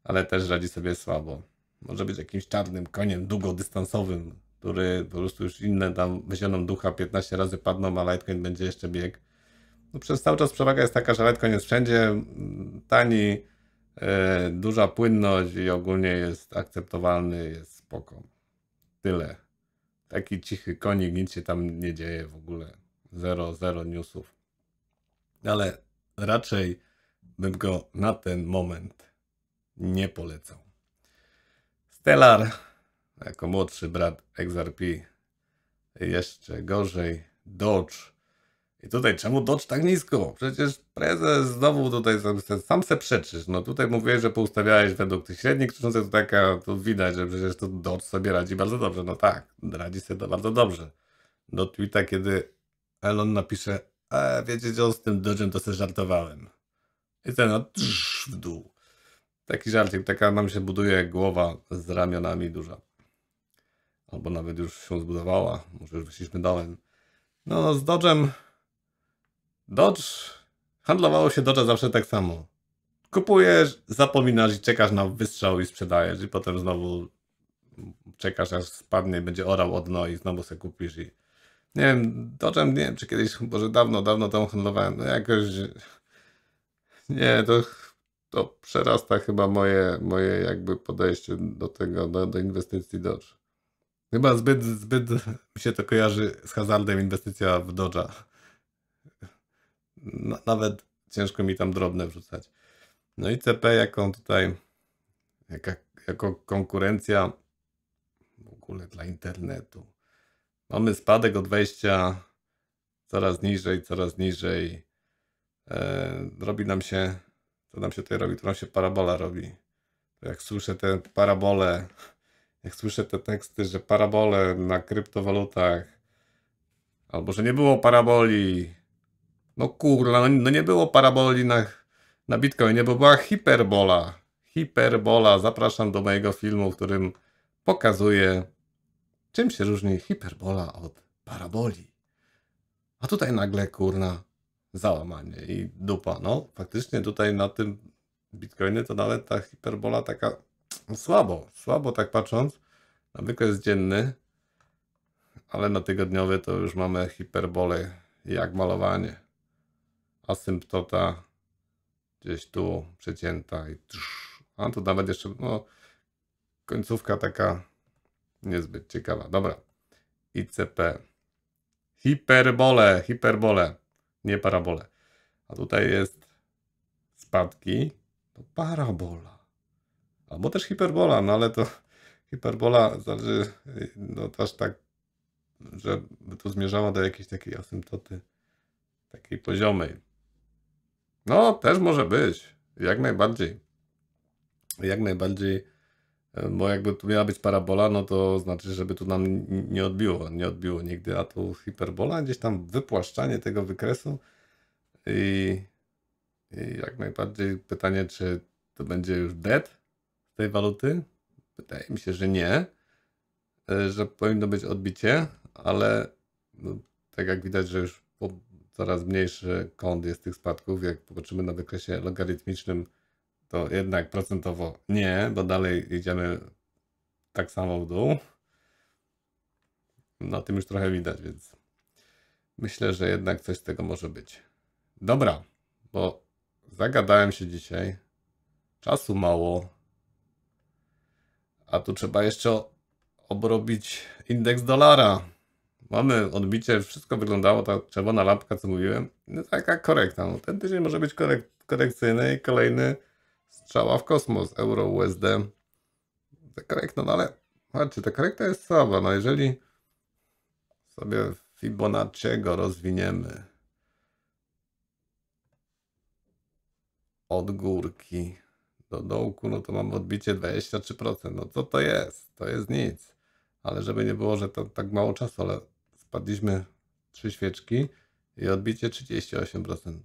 S1: ale też radzi sobie słabo. Może być jakimś czarnym koniem długodystansowym, który po prostu już inne tam wyzioną ducha 15 razy padną, a Litecoin będzie jeszcze bieg. No przez cały czas przewaga jest taka, że Litecoin jest wszędzie mm, tani, E, duża płynność i ogólnie jest akceptowalny, jest spoko. Tyle. Taki cichy konik, nic się tam nie dzieje w ogóle. Zero, zero newsów. Ale raczej bym go na ten moment nie polecał. Stellar, jako młodszy brat XRP, jeszcze gorzej. Dodge, i tutaj czemu Dodge tak nisko? Przecież prezes znowu tutaj sam, sam se przeczysz. No tutaj mówiłeś, że poustawiałeś według tych średnich krzyczących, to taka, to widać, że przecież to Dodge sobie radzi bardzo dobrze. No tak, radzi sobie bardzo dobrze. Do tweeta, kiedy Elon napisze, e, wiecie co, z tym Dodge'em to se żartowałem. I ten no, w dół. Taki żarcik, taka nam się buduje głowa z ramionami duża. Albo nawet już się zbudowała, może już wyszliśmy dołem. No, z Dodge'em Dodge handlowało się Dodge zawsze tak samo. Kupujesz, zapominasz i czekasz na wystrzał i sprzedajesz i potem znowu czekasz aż spadnie, będzie orał odno i znowu sobie kupisz i nie wiem, Dodge'em, nie wiem czy kiedyś, może dawno, dawno temu handlowałem, no jakoś nie, to, to przerasta chyba moje, moje jakby podejście do tego, do, do inwestycji Dodge. Chyba zbyt, zbyt mi się to kojarzy z hazardem inwestycja w Dodge'a nawet ciężko mi tam drobne wrzucać. No i CP, jaką tutaj, jaka, jako konkurencja w ogóle dla internetu. Mamy spadek od wejścia coraz niżej, coraz niżej. E, robi nam się, co nam się tutaj robi, to nam się parabola robi. Jak słyszę te parabole, jak słyszę te teksty, że parabole na kryptowalutach, albo że nie było paraboli, no kurwa, no, no, nie było paraboli na, na Bitcoinie, bo była hiperbola. Hiperbola. Zapraszam do mojego filmu, w którym pokazuję, czym się różni hiperbola od paraboli. A tutaj nagle kurna załamanie i dupa. No, faktycznie tutaj na tym Bitcoinie to nawet ta hiperbola taka no, słabo, słabo tak patrząc. Na jest dzienny, ale na tygodniowy to już mamy hiperbole jak malowanie asymptota gdzieś tu przecięta i trz. a tu nawet jeszcze no, końcówka taka niezbyt ciekawa. Dobra. ICP. Hiperbole, hiperbole, nie parabole. A tutaj jest spadki, to parabola. Albo też hiperbola, no ale to hiperbola zależy no też tak, żeby to zmierzała do jakiejś takiej asymptoty, takiej poziomej. No, też może być. Jak najbardziej. Jak najbardziej. E, bo jakby tu miała być parabola, no to znaczy, żeby tu nam nie odbiło, nie odbiło nigdy, a tu hiperbola, gdzieś tam wypłaszczanie tego wykresu i, i jak najbardziej pytanie, czy to będzie już dead tej waluty? Wydaje mi się, że nie, e, że powinno być odbicie, ale no, tak jak widać, że już po coraz mniejszy kąt jest tych spadków. Jak popatrzymy na wykresie logarytmicznym, to jednak procentowo nie, bo dalej idziemy tak samo w dół. No tym już trochę widać, więc myślę, że jednak coś z tego może być. Dobra, bo zagadałem się dzisiaj. Czasu mało. A tu trzeba jeszcze obrobić indeks dolara mamy odbicie, wszystko wyglądało, ta czerwona lampka, co mówiłem, no, taka korekta. No, ten tydzień może być korek korekcyjny i kolejny strzała w kosmos, euro, USD. Ta korekta, no ale patrzcie, ta korekta jest słaba, no jeżeli sobie Fibonacciego rozwiniemy od górki do dołku, no to mam odbicie 23%. No co to jest? To jest nic. Ale żeby nie było, że to tak mało czasu, ale wpadliśmy 3 świeczki i odbicie 38%.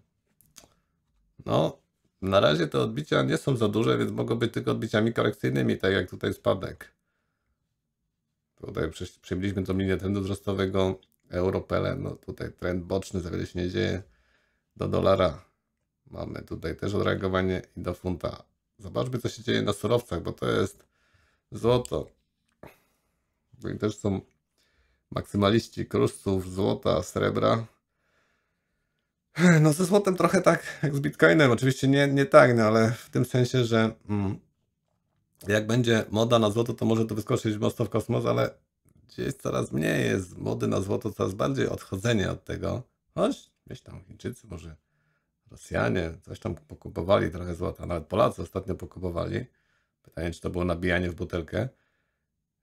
S1: No, na razie te odbicia nie są za duże, więc mogą być tylko odbiciami korekcyjnymi, tak jak tutaj spadek. Tutaj przybliżmy tą linię trendu wzrostowego Europele, no tutaj trend boczny, za wiele się nie dzieje. Do dolara mamy tutaj też odreagowanie i do funta. Zobaczmy co się dzieje na surowcach, bo to jest złoto. I też są maksymaliści kruszców, złota, srebra. No ze złotem trochę tak jak z bitcoinem, oczywiście nie, nie tak, no ale w tym sensie, że mm, jak będzie moda na złoto, to może to wyskoczyć mocno w kosmos, ale gdzieś coraz mniej jest mody na złoto, coraz bardziej odchodzenie od tego. Choć gdzieś tam Chińczycy, może Rosjanie, coś tam pokupowali trochę złota, nawet Polacy ostatnio pokupowali. Pytanie, czy to było nabijanie w butelkę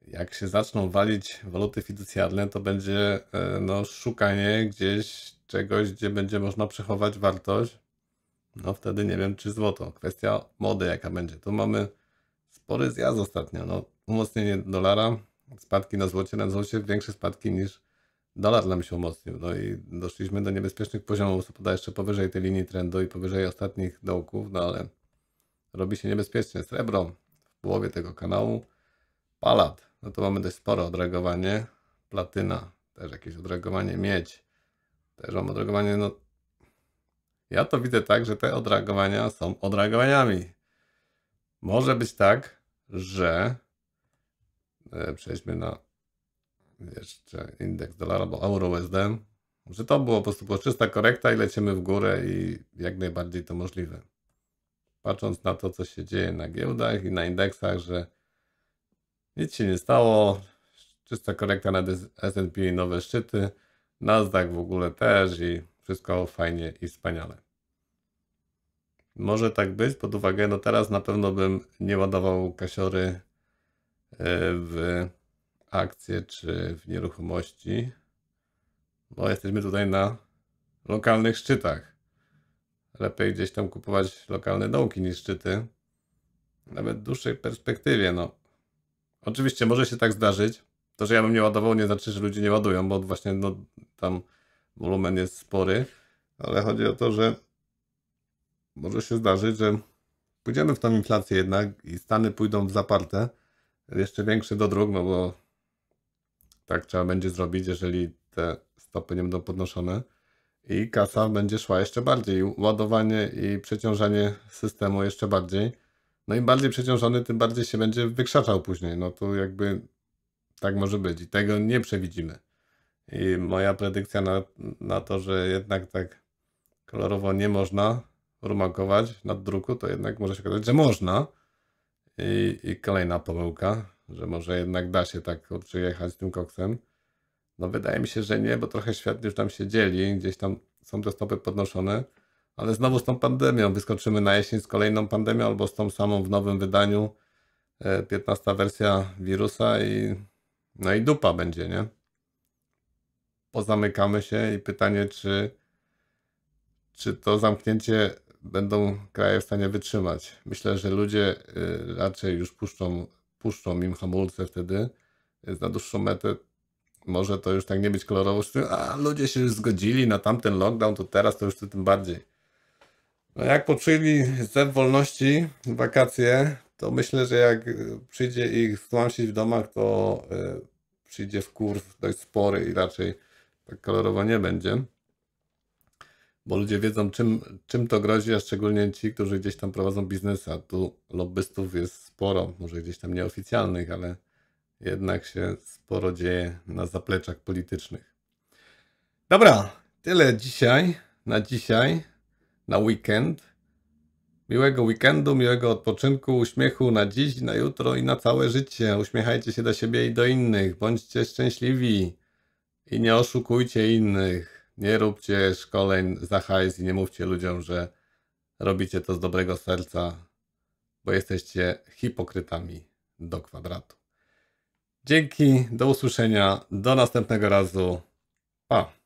S1: jak się zaczną walić waluty fiducjarne, to będzie e, no, szukanie gdzieś czegoś, gdzie będzie można przechować wartość. No wtedy nie wiem, czy złoto. Kwestia mody, jaka będzie. Tu mamy spory zjazd ostatnio. No, umocnienie dolara, spadki na złocie, na złocie większe spadki niż dolar nam się umocnił. No i doszliśmy do niebezpiecznych poziomów, co jeszcze powyżej tej linii trendu i powyżej ostatnich dołków, no ale robi się niebezpiecznie. Srebro w połowie tego kanału, palat no to mamy dość spore odreagowanie. Platyna, też jakieś odreagowanie. Miedź, też mam odreagowanie. No, ja to widzę tak, że te odreagowania są odreagowaniami. Może być tak, że e, przejdźmy na jeszcze indeks dolara, albo euro USD, że to było po prostu czysta korekta i lecimy w górę i jak najbardziej to możliwe. Patrząc na to, co się dzieje na giełdach i na indeksach, że nic się nie stało. Czysta korekta na S&P i nowe szczyty. Nasdaq w ogóle też i wszystko fajnie i wspaniale. Może tak być, pod uwagę, no teraz na pewno bym nie ładował kasiory e, w akcje czy w nieruchomości, bo jesteśmy tutaj na lokalnych szczytach. Lepiej gdzieś tam kupować lokalne dołki niż szczyty, nawet w dłuższej perspektywie. No, Oczywiście może się tak zdarzyć. To, że ja bym nie ładował, nie znaczy, że ludzie nie ładują, bo właśnie no, tam wolumen jest spory. Ale chodzi o to, że może się zdarzyć, że pójdziemy w tą inflację jednak i Stany pójdą w zaparte. Jeszcze większy do dróg, no bo tak trzeba będzie zrobić, jeżeli te stopy nie będą podnoszone. I kasa będzie szła jeszcze bardziej. Ładowanie i przeciążanie systemu jeszcze bardziej. No im bardziej przeciążony, tym bardziej się będzie wykrzaczał później. No to jakby tak może być i tego nie przewidzimy. I moja predykcja na, na to, że jednak tak kolorowo nie można rumakować nad druku, to jednak może się okazać, że można. I, I, kolejna pomyłka, że może jednak da się tak przyjechać tym koksem. No wydaje mi się, że nie, bo trochę świat już tam się dzieli, gdzieś tam są te stopy podnoszone ale znowu z tą pandemią. Wyskoczymy na jesień z kolejną pandemią albo z tą samą w nowym wydaniu. 15 e, wersja wirusa i no i dupa będzie, nie? Pozamykamy się i pytanie, czy, czy to zamknięcie będą kraje w stanie wytrzymać. Myślę, że ludzie e, raczej już puszczą, puszczą im hamulce wtedy. Na e, dłuższą metę może to już tak nie być kolorowo, że a, ludzie się już zgodzili na tamten lockdown, to teraz to już tym bardziej. No jak poczuli ze wolności, wakacje, to myślę, że jak przyjdzie ich stłamsić w domach, to e, przyjdzie w kurw dość spory i raczej tak kolorowo nie będzie. Bo ludzie wiedzą, czym, czym to grozi, a szczególnie ci, którzy gdzieś tam prowadzą biznes, a Tu lobbystów jest sporo, może gdzieś tam nieoficjalnych, ale jednak się sporo dzieje na zapleczach politycznych. Dobra, tyle dzisiaj. Na dzisiaj na weekend. Miłego weekendu, miłego odpoczynku, uśmiechu na dziś, na jutro i na całe życie. Uśmiechajcie się do siebie i do innych. Bądźcie szczęśliwi i nie oszukujcie innych. Nie róbcie szkoleń za hajs i nie mówcie ludziom, że robicie to z dobrego serca, bo jesteście hipokrytami do kwadratu. Dzięki, do usłyszenia, do następnego razu. Pa!